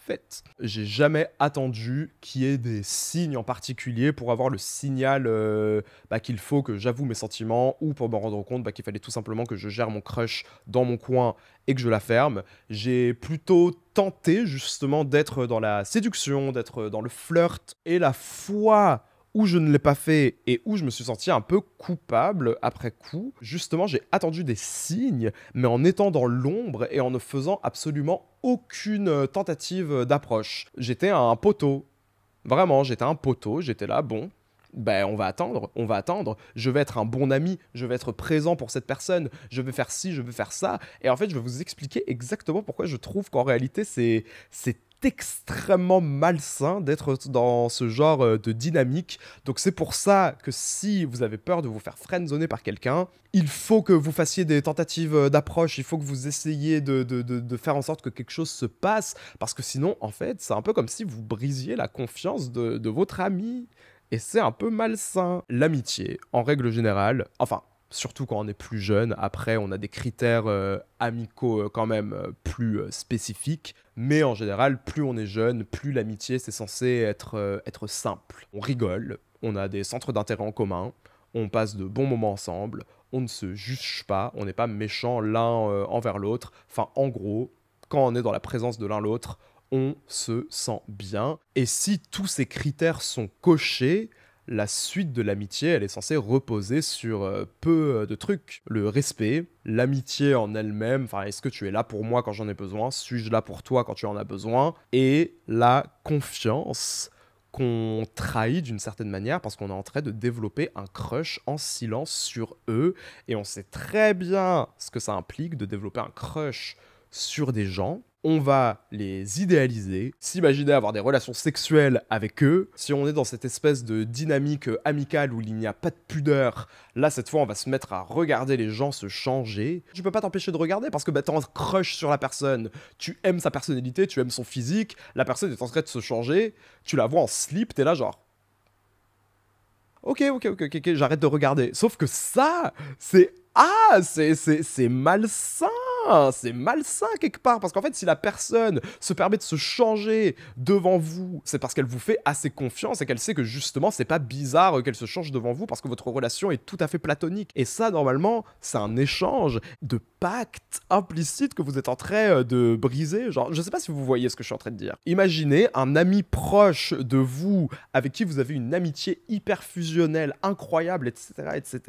fait J'ai jamais attendu qu'il y ait des signes en particulier pour avoir le signal euh, bah, qu'il faut que j'avoue mes sentiments ou pour me rendre compte bah, qu'il fallait tout simplement que je gère mon crush dans mon coin et que je la ferme. J'ai plutôt tenté justement d'être dans la séduction, d'être dans le flirt et la foi où je ne l'ai pas fait et où je me suis senti un peu coupable après coup. Justement, j'ai attendu des signes, mais en étant dans l'ombre et en ne faisant absolument aucune euh, tentative d'approche. J'étais un poteau. Vraiment, j'étais un poteau, j'étais là, bon, ben on va attendre, on va attendre, je vais être un bon ami, je vais être présent pour cette personne, je vais faire ci, je vais faire ça. Et en fait, je vais vous expliquer exactement pourquoi je trouve qu'en réalité, c'est extrêmement malsain d'être dans ce genre euh, de dynamique. Donc c'est pour ça que si vous avez peur de vous faire friendzoner par quelqu'un, il faut que vous fassiez des tentatives euh, d'approche, il faut que vous essayiez de, de, faire en sorte que quelque chose se passe, parce que sinon, en fait, c'est un peu comme si vous brisiez la confiance de votre ami. Et c'est un peu malsain. L'amitié, en règle générale, enfin, surtout quand on est plus jeune. Après, on a des critères euh, amicaux euh, quand même euh, plus spécifiques. Mais en général, plus on est jeune, plus l'amitié, c'est censé être simple. On rigole, on a des centres d'intérêt en commun, on passe de bons moments ensemble, on ne se juge pas, on n'est pas méchant l'un envers l'autre. Enfin, en gros, quand on est dans la présence de l'un l'autre, on se sent bien. Et si tous ces critères sont cochés, la suite de l'amitié, elle est censée reposer sur euh, peu euh, de trucs. Le respect, l'amitié en elle-même, enfin est-ce que tu es là pour moi quand j'en ai besoin, suis-je là pour toi quand tu en as besoin, et la confiance qu'on trahit d'une certaine manière parce qu'on est en train de développer un crush en silence sur eux et on sait très bien ce que ça implique de développer un crush sur des gens on va les idéaliser, s'imaginer avoir des relations sexuelles avec eux. Si on est dans cette espèce de dynamique amicale où il n'y a pas de pudeur, là cette fois on va se mettre à regarder les gens se changer. Tu peux pas t'empêcher de regarder parce que bah, t'es crush sur la personne, tu aimes sa personnalité, tu aimes son physique, la personne est en train de se changer, tu la vois en slip, t'es là genre ok, ok, ok, ok, j'arrête de regarder. Sauf que ça, c'est... Ah, c'est malsain ah, c'est malsain quelque part, parce qu'en fait, si la personne se permet de se changer devant vous, c'est parce qu'elle vous fait assez confiance et qu'elle sait que justement, c'est pas bizarre qu'elle se change devant vous parce que votre relation est tout à fait platonique. Et ça, normalement, c'est un échange de pacte implicite que vous êtes en train euh, de briser. Genre, je sais pas si vous voyez ce que je suis en train de dire. Imaginez un ami proche de vous avec qui vous avez une amitié hyper fusionnelle, incroyable, etc., etc.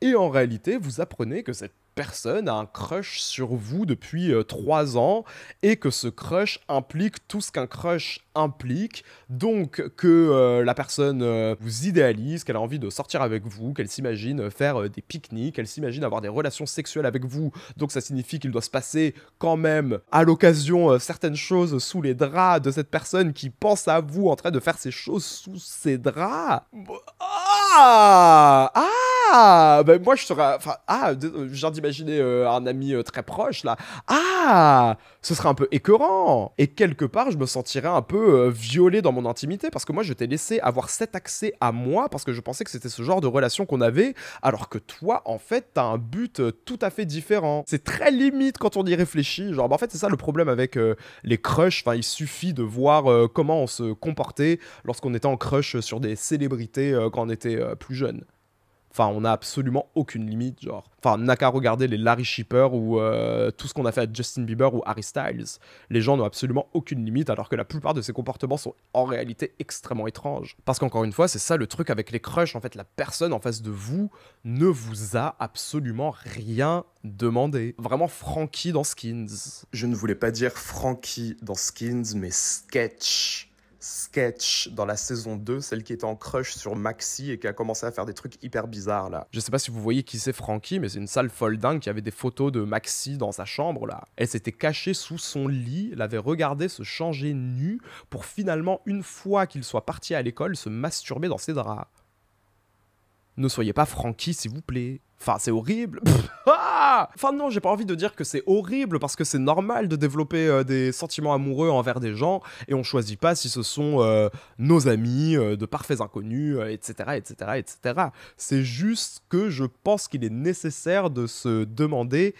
Et en réalité, vous apprenez que cette personne a un crush sur vous depuis euh, trois 3 ans et que ce crush implique tout ce qu'un crush implique. Donc que euh, la personne euh, vous idéalise, qu'elle a envie de sortir avec vous, qu'elle s'imagine faire des pique-niques, qu'elle s'imagine avoir des relations sexuelles avec vous. Donc ça signifie qu'il doit se passer quand même à l'occasion certaines choses sous les draps de cette personne qui pense à vous en train de faire ces choses sous ses draps. Ah, ah ah, ben moi je serais. ah, euh, d'imaginer euh, un ami euh, très proche là. Ah, ce serait un peu écœurant. Et quelque part, je me sentirais un peu violé dans mon intimité parce que moi je t'ai laissé avoir cet accès à moi parce que je pensais que c'était ce genre de relation qu'on avait, alors que toi, en fait, t'as un but tout à fait différent. C'est très limite quand on y réfléchit. Genre, bah, en fait, c'est ça le problème avec les crushs. Enfin, il suffit de voir comment on se comportait lorsqu'on était en crush sur des célébrités quand on était plus jeune. Enfin, on n'a absolument aucune limite, genre. Enfin, n'a qu'à regarder les Larry Shipper ou euh, tout ce qu'on a fait à Justin Bieber ou Harry Styles. Les gens n'ont absolument aucune limite, alors que la plupart de ces comportements sont en réalité extrêmement étranges. Parce qu'encore une fois, c'est ça le truc avec les crushs. En fait, la personne en face de vous ne vous a absolument rien demandé. Vraiment Frankie dans Skins. Je ne voulais pas dire Frankie dans Skins, mais Sketch Sketch dans la saison 2, celle qui était en crush sur Maxi et qui a commencé à faire des trucs hyper bizarres là. Je sais pas si vous voyez qui c'est Frankie, mais c'est une salle folle dingue qui avait des photos de Maxi dans sa chambre là. Elle s'était cachée sous son lit, l'avait regardé se changer nu pour finalement, une fois qu'il soit parti à l'école, se masturber dans ses draps. Ne soyez pas franquis, s'il vous plaît. Enfin, c'est horrible. Ah enfin non, j'ai pas envie de dire que c'est horrible parce que c'est normal de développer euh, des sentiments amoureux envers des gens et on choisit pas si ce sont euh, nos amis, euh, de parfaits inconnus, etc., etc., etc. C'est juste que je pense qu'il est nécessaire de se demander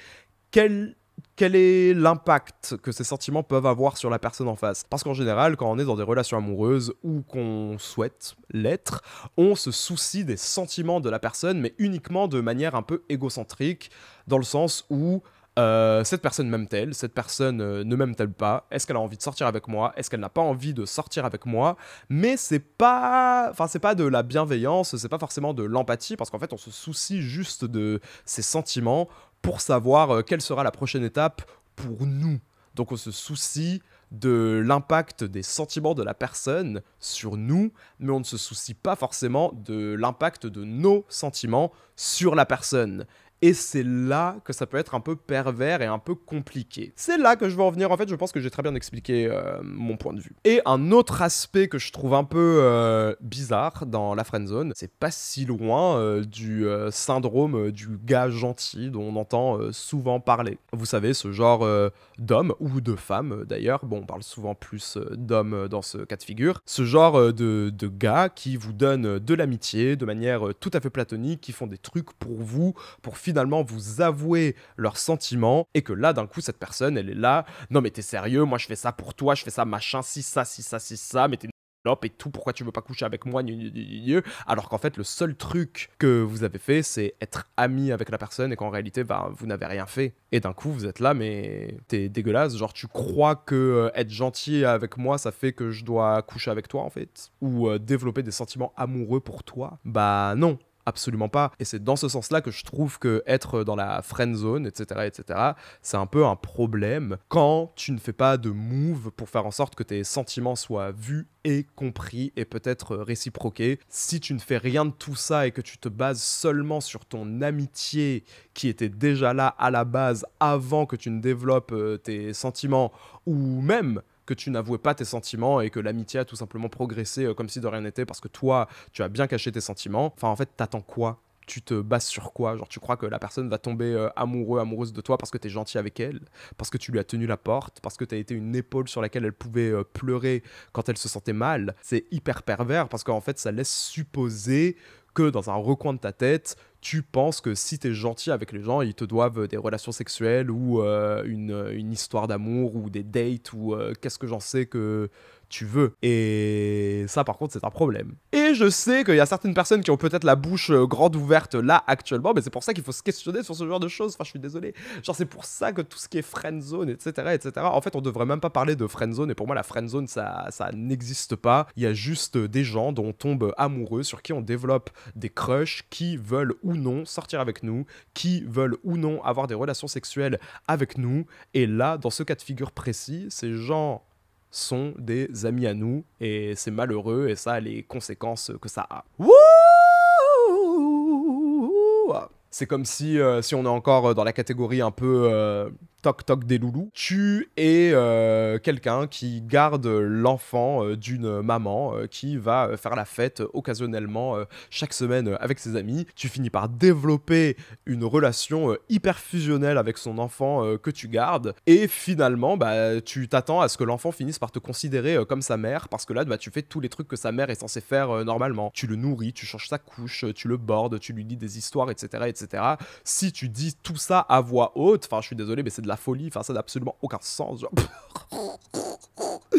quel quel est l'impact que ces sentiments peuvent avoir sur la personne en face Parce qu'en général, quand on est dans des relations amoureuses ou qu'on souhaite l'être, on se soucie des sentiments de la personne, mais uniquement de manière un peu égocentrique, dans le sens où euh, cette personne m'aime-t-elle Cette personne euh, ne m'aime-t-elle pas Est-ce qu'elle a envie de sortir avec moi Est-ce qu'elle n'a pas envie de sortir avec moi Mais c'est pas, enfin c'est pas de la bienveillance, c'est pas forcément de l'empathie parce qu'en fait on se soucie juste de ses sentiments pour savoir euh, quelle sera la prochaine étape pour nous. Donc on se soucie de l'impact des sentiments de la personne sur nous, mais on ne se soucie pas forcément de l'impact de nos sentiments sur la personne. Et c'est là que ça peut être un peu pervers et un peu compliqué. C'est là que je veux en venir. En fait, je pense que j'ai très bien expliqué euh, mon point de vue. Et un autre aspect que je trouve un peu euh, bizarre dans la friendzone, c'est pas si loin euh, du syndrome du gars gentil dont on entend souvent parler. Vous savez, ce genre d'homme ou de femme d'ailleurs. Bon, on parle souvent plus d'hommes dans ce cas de figure. Ce genre de, de gars qui vous donne de l'amitié de manière tout à fait platonique, qui font des trucs pour vous, pour finalement vous avouez leurs sentiments et que là d'un coup cette personne elle est là non mais t'es sérieux moi je fais ça pour toi je fais ça machin si ça si ça si ça mais t'es et tout, pourquoi tu veux pas coucher avec moi, alors qu'en fait le seul truc que vous avez fait c'est être ami avec la personne et qu'en réalité bah, vous n'avez rien fait. Et d'un coup vous êtes là mais t'es dégueulasse, genre tu crois que euh, être gentil avec moi ça fait que je dois coucher avec toi en fait, ou euh, développer des sentiments amoureux pour toi. Bah non, absolument pas. Et c'est dans ce sens-là que je trouve que être dans la friend zone, etc., etc., c'est un peu un problème quand tu ne fais pas de move pour faire en sorte que tes sentiments soient vus et compris et peut-être réciproqués. Si tu ne fais rien de tout ça et que tu te bases seulement sur ton amitié qui était déjà là à la base avant que tu ne développes euh, tes sentiments ou même que tu n'avouais pas tes sentiments et que l'amitié a tout simplement progressé euh, comme si de rien n'était parce que toi, tu as bien caché tes sentiments. Enfin, en fait, t'attends quoi tu te bases sur quoi Genre, tu crois que la personne va tomber euh, amoureux, amoureuse de toi parce que t'es gentil avec elle, parce que tu lui as tenu la porte, parce que t'as été une épaule sur laquelle elle pouvait euh, pleurer quand elle se sentait mal. C'est hyper pervers parce qu'en fait, ça laisse supposer que dans un recoin de ta tête, tu penses que si tu es gentil avec les gens, ils te doivent des relations sexuelles ou euh, une, histoire d'amour ou des dates ou euh, qu'est-ce que j'en sais que tu veux. Et ça, par contre, c'est un problème. Et je sais qu'il y a certaines personnes qui ont peut-être la bouche euh, grande ouverte là actuellement, mais c'est pour ça qu'il faut se questionner sur ce genre de choses. Enfin, je suis désolé. Genre, c'est pour ça que tout ce qui est friendzone, etc., etc. En fait, on devrait même pas parler de friendzone. Et pour moi, la friendzone, ça, ça n'existe pas. Il y a juste des gens dont on tombe amoureux, sur qui on développe des crushs, qui veulent ou non sortir avec nous, qui veulent ou non avoir des relations sexuelles avec nous. Et là, dans ce cas de figure précis, ces gens sont des amis à nous et c'est malheureux et ça a les conséquences que ça a. C'est comme si, euh, si on est encore euh, dans la catégorie un peu euh, Toc Toc des Loulous, tu es euh, quelqu'un qui garde l'enfant euh, d'une maman euh, qui va faire la fête occasionnellement chaque semaine avec ses amis. Tu finis par développer une relation hyper fusionnelle avec son enfant que tu gardes. Et finalement, bah, tu t'attends à ce que l'enfant finisse par te considérer comme sa mère parce que là, bah, tu fais tous les trucs que sa mère est censée faire normalement. Tu le nourris, tu changes sa couche, tu le bordes, tu lui dis des histoires, etc. etc. Si tu dis tout ça à voix haute, enfin, je suis désolé, mais c'est de la la folie, enfin ça n'a absolument aucun sens.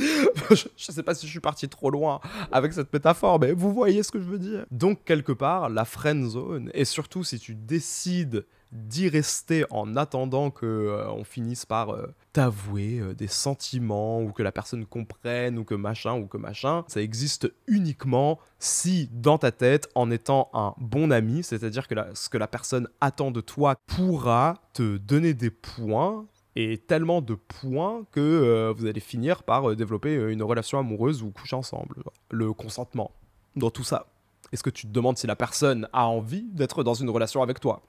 je, sais pas si je suis parti trop loin avec cette métaphore, mais vous voyez ce que je veux dire. Donc quelque part, la friend zone, et surtout si tu décides d'y rester en attendant que euh, on finisse par euh, t'avouer euh, des sentiments ou que la personne comprenne ou que machin ou que machin, ça existe uniquement si dans ta tête, en étant un bon ami, c'est-à-dire que ce que la personne attend de toi pourra te donner des points et tellement de points que vous allez finir par développer une relation amoureuse ou coucher ensemble. Le consentement dans tout ça. Est-ce que tu te demandes si la personne a envie d'être dans une relation avec toi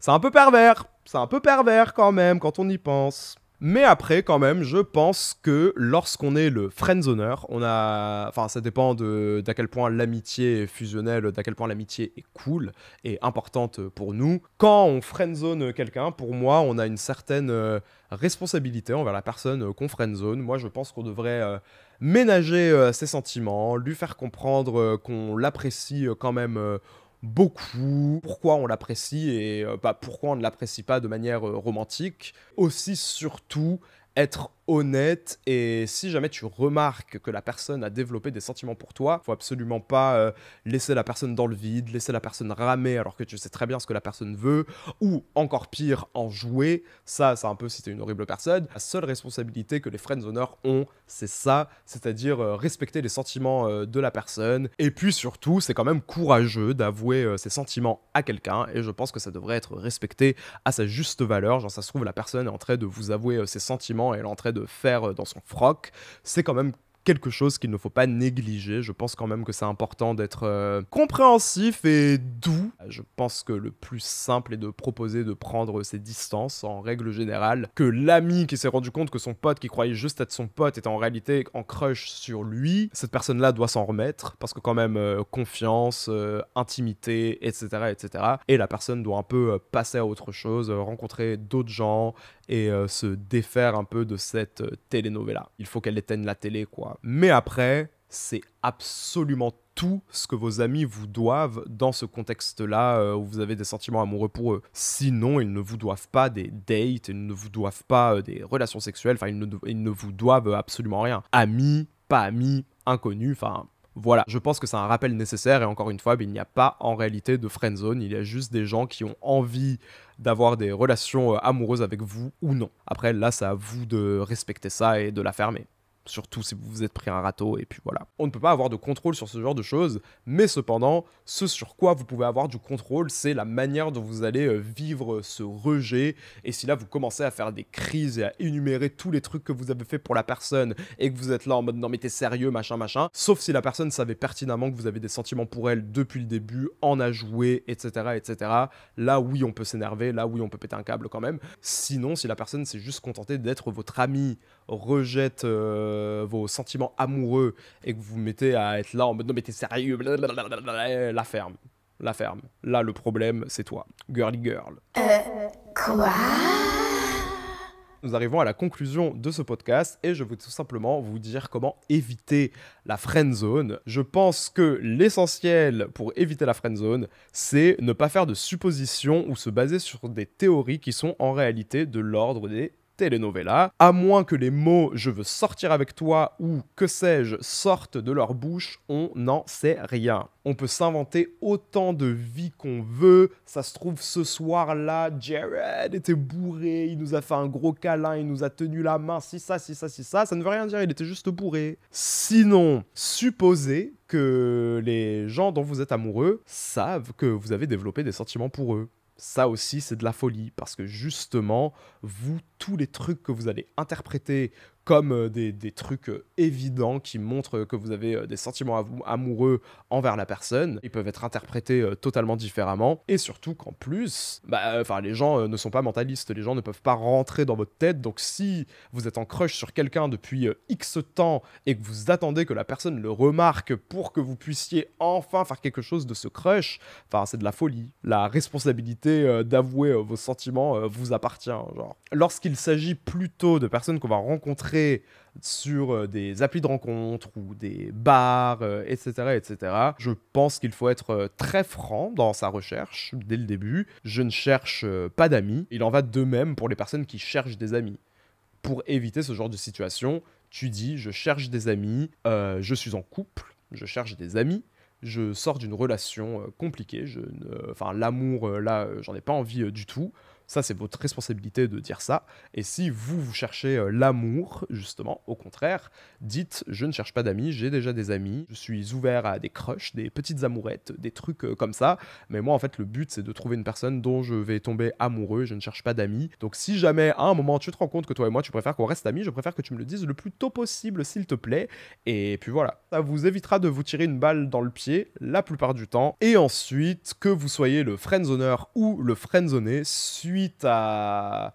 c'est un peu pervers. C'est un peu pervers quand même quand on y pense. Mais après, quand même, je pense que lorsqu'on est le friendzoner, on a. Enfin, ça dépend de d'à quel point l'amitié est fusionnelle, d'à quel point l'amitié est cool et importante pour nous. Quand on friendzone quelqu'un, pour moi, on a une certaine euh, responsabilité envers la personne qu'on friendzone. Moi, je pense qu'on devrait. Euh, ménager euh, ses sentiments, lui faire comprendre qu'on l'apprécie quand même beaucoup, pourquoi on l'apprécie et pas euh, bah, pourquoi on ne l'apprécie pas de manière euh, romantique. Aussi, surtout, être honnête. Et si jamais tu remarques que la personne a développé des sentiments pour toi, faut absolument pas euh, laisser la personne dans le vide, laisser la personne ramer alors que tu sais très bien ce que la personne veut, ou encore pire, en jouer. Ça, c'est un peu si t'es une horrible personne. La seule responsabilité que les friendzoners ont, c'est ça, c'est-à-dire euh, respecter les sentiments euh, de la personne. Et puis surtout, c'est quand même courageux d'avouer ses sentiments à quelqu'un, et je pense que ça devrait être respecté à sa juste valeur. Genre, ça se trouve, la personne est en train de vous avouer ses sentiments et elle est en train de de faire euh, dans son froc, c'est quand même quelque chose qu'il ne faut pas négliger. Je pense quand même que c'est important d'être euh, compréhensif et doux. Je pense que le plus simple est de proposer de prendre ses distances en règle générale. Que l'ami qui s'est rendu compte que son pote qui croyait juste être son pote était en réalité en crush sur lui, cette personne-là doit s'en remettre parce que quand même euh, confiance, euh, intimité, etc., etc. Et la personne doit un peu passer à autre chose, rencontrer d'autres gens et se défaire un peu de cette telenovela. Il faut qu'elle éteigne la télé, quoi. Mais après, c'est absolument tout ce que vos amis vous doivent dans ce contexte-là euh, où vous avez des sentiments amoureux pour eux. Sinon, ils ne vous doivent pas des dates, ils ne vous doivent pas euh, des relations sexuelles, enfin, ils ne, vous doivent absolument rien. Amis, pas amis, inconnus, enfin, voilà, je pense que c'est un rappel nécessaire et encore une fois, il n'y a pas en réalité de friend zone, il y a juste des gens qui ont envie d'avoir des relations euh, amoureuses avec vous ou non. Après, là, c'est à vous de respecter ça et de la fermer surtout si vous vous êtes pris un râteau, et puis voilà. On ne peut pas avoir de contrôle sur ce genre de choses, mais cependant, ce sur quoi vous pouvez avoir du contrôle, c'est la manière dont vous allez euh, vivre ce rejet, et si là vous commencez à faire des crises et à énumérer tous les trucs que vous avez fait pour la personne, et que vous êtes là en mode non mais t'es sérieux, machin, machin, sauf si la personne savait pertinemment que vous avez des sentiments pour elle depuis le début, en a joué, etc., etc., là oui on peut s'énerver, là oui on peut péter un câble quand même, sinon si la personne s'est juste contentée d'être votre amie, rejette euh, vos sentiments amoureux et que vous vous mettez à être là en mode non mais t'es sérieux, la ferme, la ferme. Là le problème c'est toi, girly girl. Euh, quoi nous arrivons à la conclusion de ce podcast et je veux tout simplement vous dire comment éviter la friend zone. Je pense que l'essentiel pour éviter la friend zone, c'est ne pas faire de suppositions ou se baser sur des théories qui sont en réalité de l'ordre des novellas, à moins que les mots je veux sortir avec toi ou que sais-je sortent de leur bouche, on n'en sait rien. On peut s'inventer autant de vie qu'on veut. Ça se trouve, ce soir-là, Jared était bourré, il nous a fait un gros câlin, il nous a tenu la main, si ça, si ça, si ça. Ça ne veut rien dire, il était juste bourré. Sinon, supposez que les gens dont vous êtes amoureux savent que vous avez développé des sentiments pour eux ça aussi c'est de la folie parce que justement vous tous les trucs que vous allez interpréter comme euh, des, trucs euh, évidents qui montrent que vous avez euh, des sentiments amoureux envers la personne. Ils peuvent être interprétés totalement différemment. Et surtout qu'en plus, bah, enfin, les gens ne sont pas mentalistes, les gens ne peuvent pas rentrer dans votre tête. Donc si vous êtes en crush sur quelqu'un depuis X temps et que vous attendez que la personne le remarque pour que vous puissiez enfin faire quelque chose de ce crush, enfin, c'est de la folie. La responsabilité d'avouer vos sentiments vous appartient. Genre. Lorsqu'il s'agit plutôt de personnes qu'on va rencontrer sur euh, des applis de rencontre ou des bars, etc., euh, etc. Je pense qu'il faut être euh, très franc dans sa recherche dès le début. Je ne cherche pas d'amis. Il en va de même pour les personnes qui cherchent des amis. Pour éviter ce genre de situation, tu dis je cherche des amis, je suis en couple, je cherche des amis je sors d'une relation compliquée, je ne... enfin l'amour là, j'en ai pas envie du tout. Ça, c'est votre responsabilité de dire ça. Et si vous, vous cherchez euh, l'amour, justement, au contraire, dites je ne cherche pas d'amis, j'ai déjà des amis, je suis ouvert à des crushs, des petites amourettes, des trucs euh, comme ça. Mais moi, en fait, le but, c'est de trouver une personne dont je vais tomber amoureux, je ne cherche pas d'amis. Donc, si jamais à un moment tu te rends compte que toi et moi, tu préfères qu'on reste amis, je préfère que tu me le dises le plus tôt possible, s'il te plaît. Et puis voilà, ça vous évitera de vous tirer une balle dans le pied la plupart du temps. Et ensuite, que vous soyez le friendzoneur ou le friendzoné, suivez à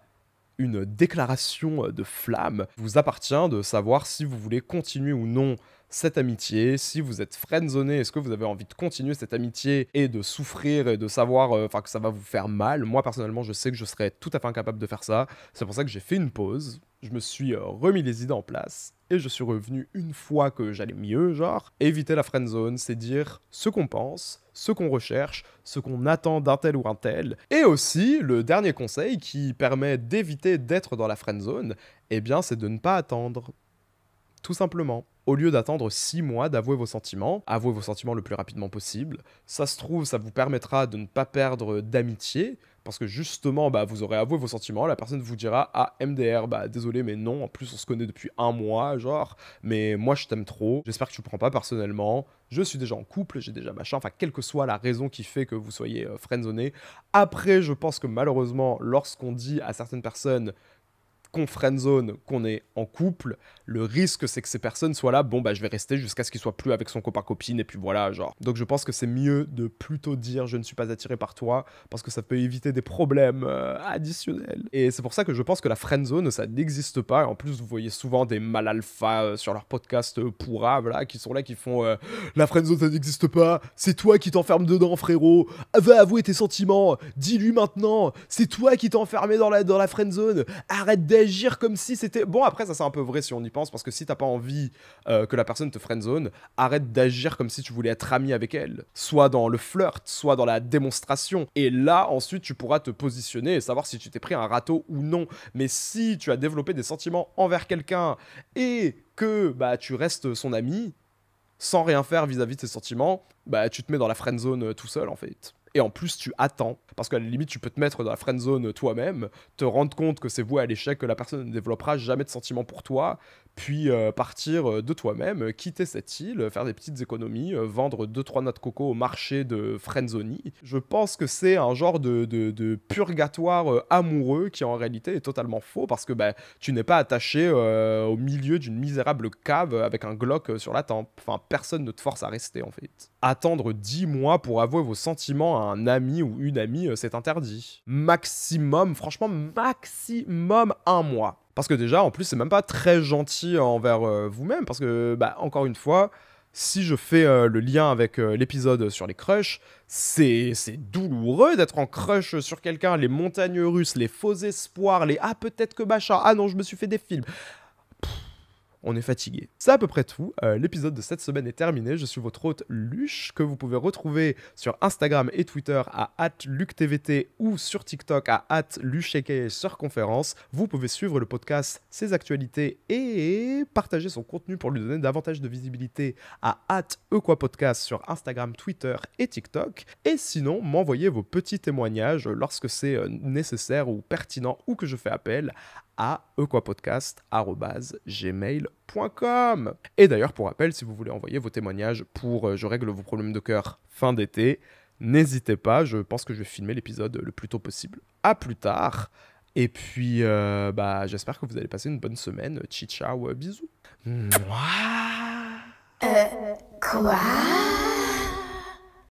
une déclaration de flamme, vous appartient de savoir si vous voulez continuer ou non cette amitié, si vous êtes friendzoné, est-ce que vous avez envie de continuer cette amitié et de souffrir et de savoir euh, enfin que ça va vous faire mal. Moi personnellement, je sais que je serais tout à fait incapable de faire ça. C'est pour ça que j'ai fait une pause je me suis euh, remis les idées en place et je suis revenu une fois que j'allais mieux, genre. Éviter la friend zone, c'est dire ce qu'on pense, ce qu'on recherche, ce qu'on attend d'un tel ou un tel. Et aussi, le dernier conseil qui permet d'éviter d'être dans la friend zone, eh bien, c'est de ne pas attendre. Tout simplement au lieu d'attendre 6 mois d'avouer vos sentiments. Avouez vos sentiments le plus rapidement possible. Ça se trouve, ça vous permettra de ne pas perdre d'amitié. Parce que justement, bah, vous aurez avoué vos sentiments, la personne vous dira Ah, MDR, bah désolé, mais non, en plus on se connaît depuis un mois, genre, mais moi je t'aime trop, j'espère que tu ne prends pas personnellement, je suis déjà en couple, j'ai déjà machin, enfin, quelle que soit la raison qui fait que vous soyez euh, friendzoné. Après, je pense que malheureusement, lorsqu'on dit à certaines personnes qu'on friendzone, qu'on est en couple, le risque c'est que ces personnes soient là, bon bah je vais rester jusqu'à ce qu'il soit plus avec son copain-copine et puis voilà, genre. Donc je pense que c'est mieux de plutôt dire je ne suis pas attiré par toi parce que ça peut éviter des problèmes euh, additionnels. Et c'est pour ça que je pense que la friendzone ça n'existe pas. en plus, vous voyez souvent des mal alpha euh, sur leur podcast euh, pourra, voilà, qui sont là qui font la friendzone ça n'existe pas, c'est toi qui t'enferme dedans, frérot, va avouer tes sentiments, dis-lui maintenant, c'est toi qui t'es enfermé dans la, dans la friendzone, arrête d'être Agir comme si c'était. Bon, après, ça c'est un peu vrai si on y pense, parce que si t'as pas envie euh, que la personne te friendzone, arrête d'agir comme si tu voulais être ami avec elle. Soit dans le flirt, soit dans la démonstration. Et là, ensuite, tu pourras te positionner et savoir si tu t'es pris un râteau ou non. Mais si tu as développé des sentiments envers quelqu'un et que bah, tu restes son ami, sans rien faire vis-à-vis de ses sentiments, bah tu te mets dans la friend zone euh, tout seul en fait et en plus tu attends, parce qu'à la limite tu peux te mettre dans la friend zone toi-même, te rendre compte que c'est voué à l'échec, que la personne ne développera jamais de sentiments pour toi, puis euh, partir euh, de toi-même, euh, quitter cette île, faire des petites économies, vendre 2-3 noix de coco au marché de Frenzoni. Je pense que c'est un genre de, de, purgatoire amoureux qui en réalité est totalement faux parce que ben tu n'es pas attaché au milieu d'une misérable cave avec un Glock sur la tempe. Enfin, personne ne te force à rester en fait. Attendre 10 mois pour avouer vos sentiments à un ami ou une amie, euh, c'est interdit. Maximum, franchement, maximum un mois. Parce que déjà, en plus, c'est même pas très gentil envers euh, vous-même, parce que, bah, encore une fois, si je fais euh, le lien avec l'épisode sur les crushs, c'est douloureux d'être en crush sur quelqu'un, les montagnes russes, les faux espoirs, les ah peut-être que machin, ah non je me suis fait des films, on est fatigué. C'est à peu près tout, euh, l'épisode de cette semaine est terminé, je suis votre hôte Luche, que vous pouvez retrouver sur Instagram et Twitter à luctvt ou sur TikTok à lucheksurconférence. Vous pouvez suivre le podcast, ses actualités et partager son contenu pour lui donner davantage de visibilité à podcast sur Instagram, Twitter et TikTok. Et sinon, m'envoyer vos petits témoignages lorsque c'est euh, nécessaire ou pertinent ou que je fais appel à gmail.com Et d'ailleurs, pour rappel, si vous voulez envoyer vos témoignages pour euh, Je règle vos problèmes de cœur fin d'été, n'hésitez pas, je pense que je vais filmer l'épisode le plus tôt possible. À plus tard. Et puis, euh, bah, j'espère que vous allez passer une bonne semaine. Ciao, euh, bisous. Euh, quoi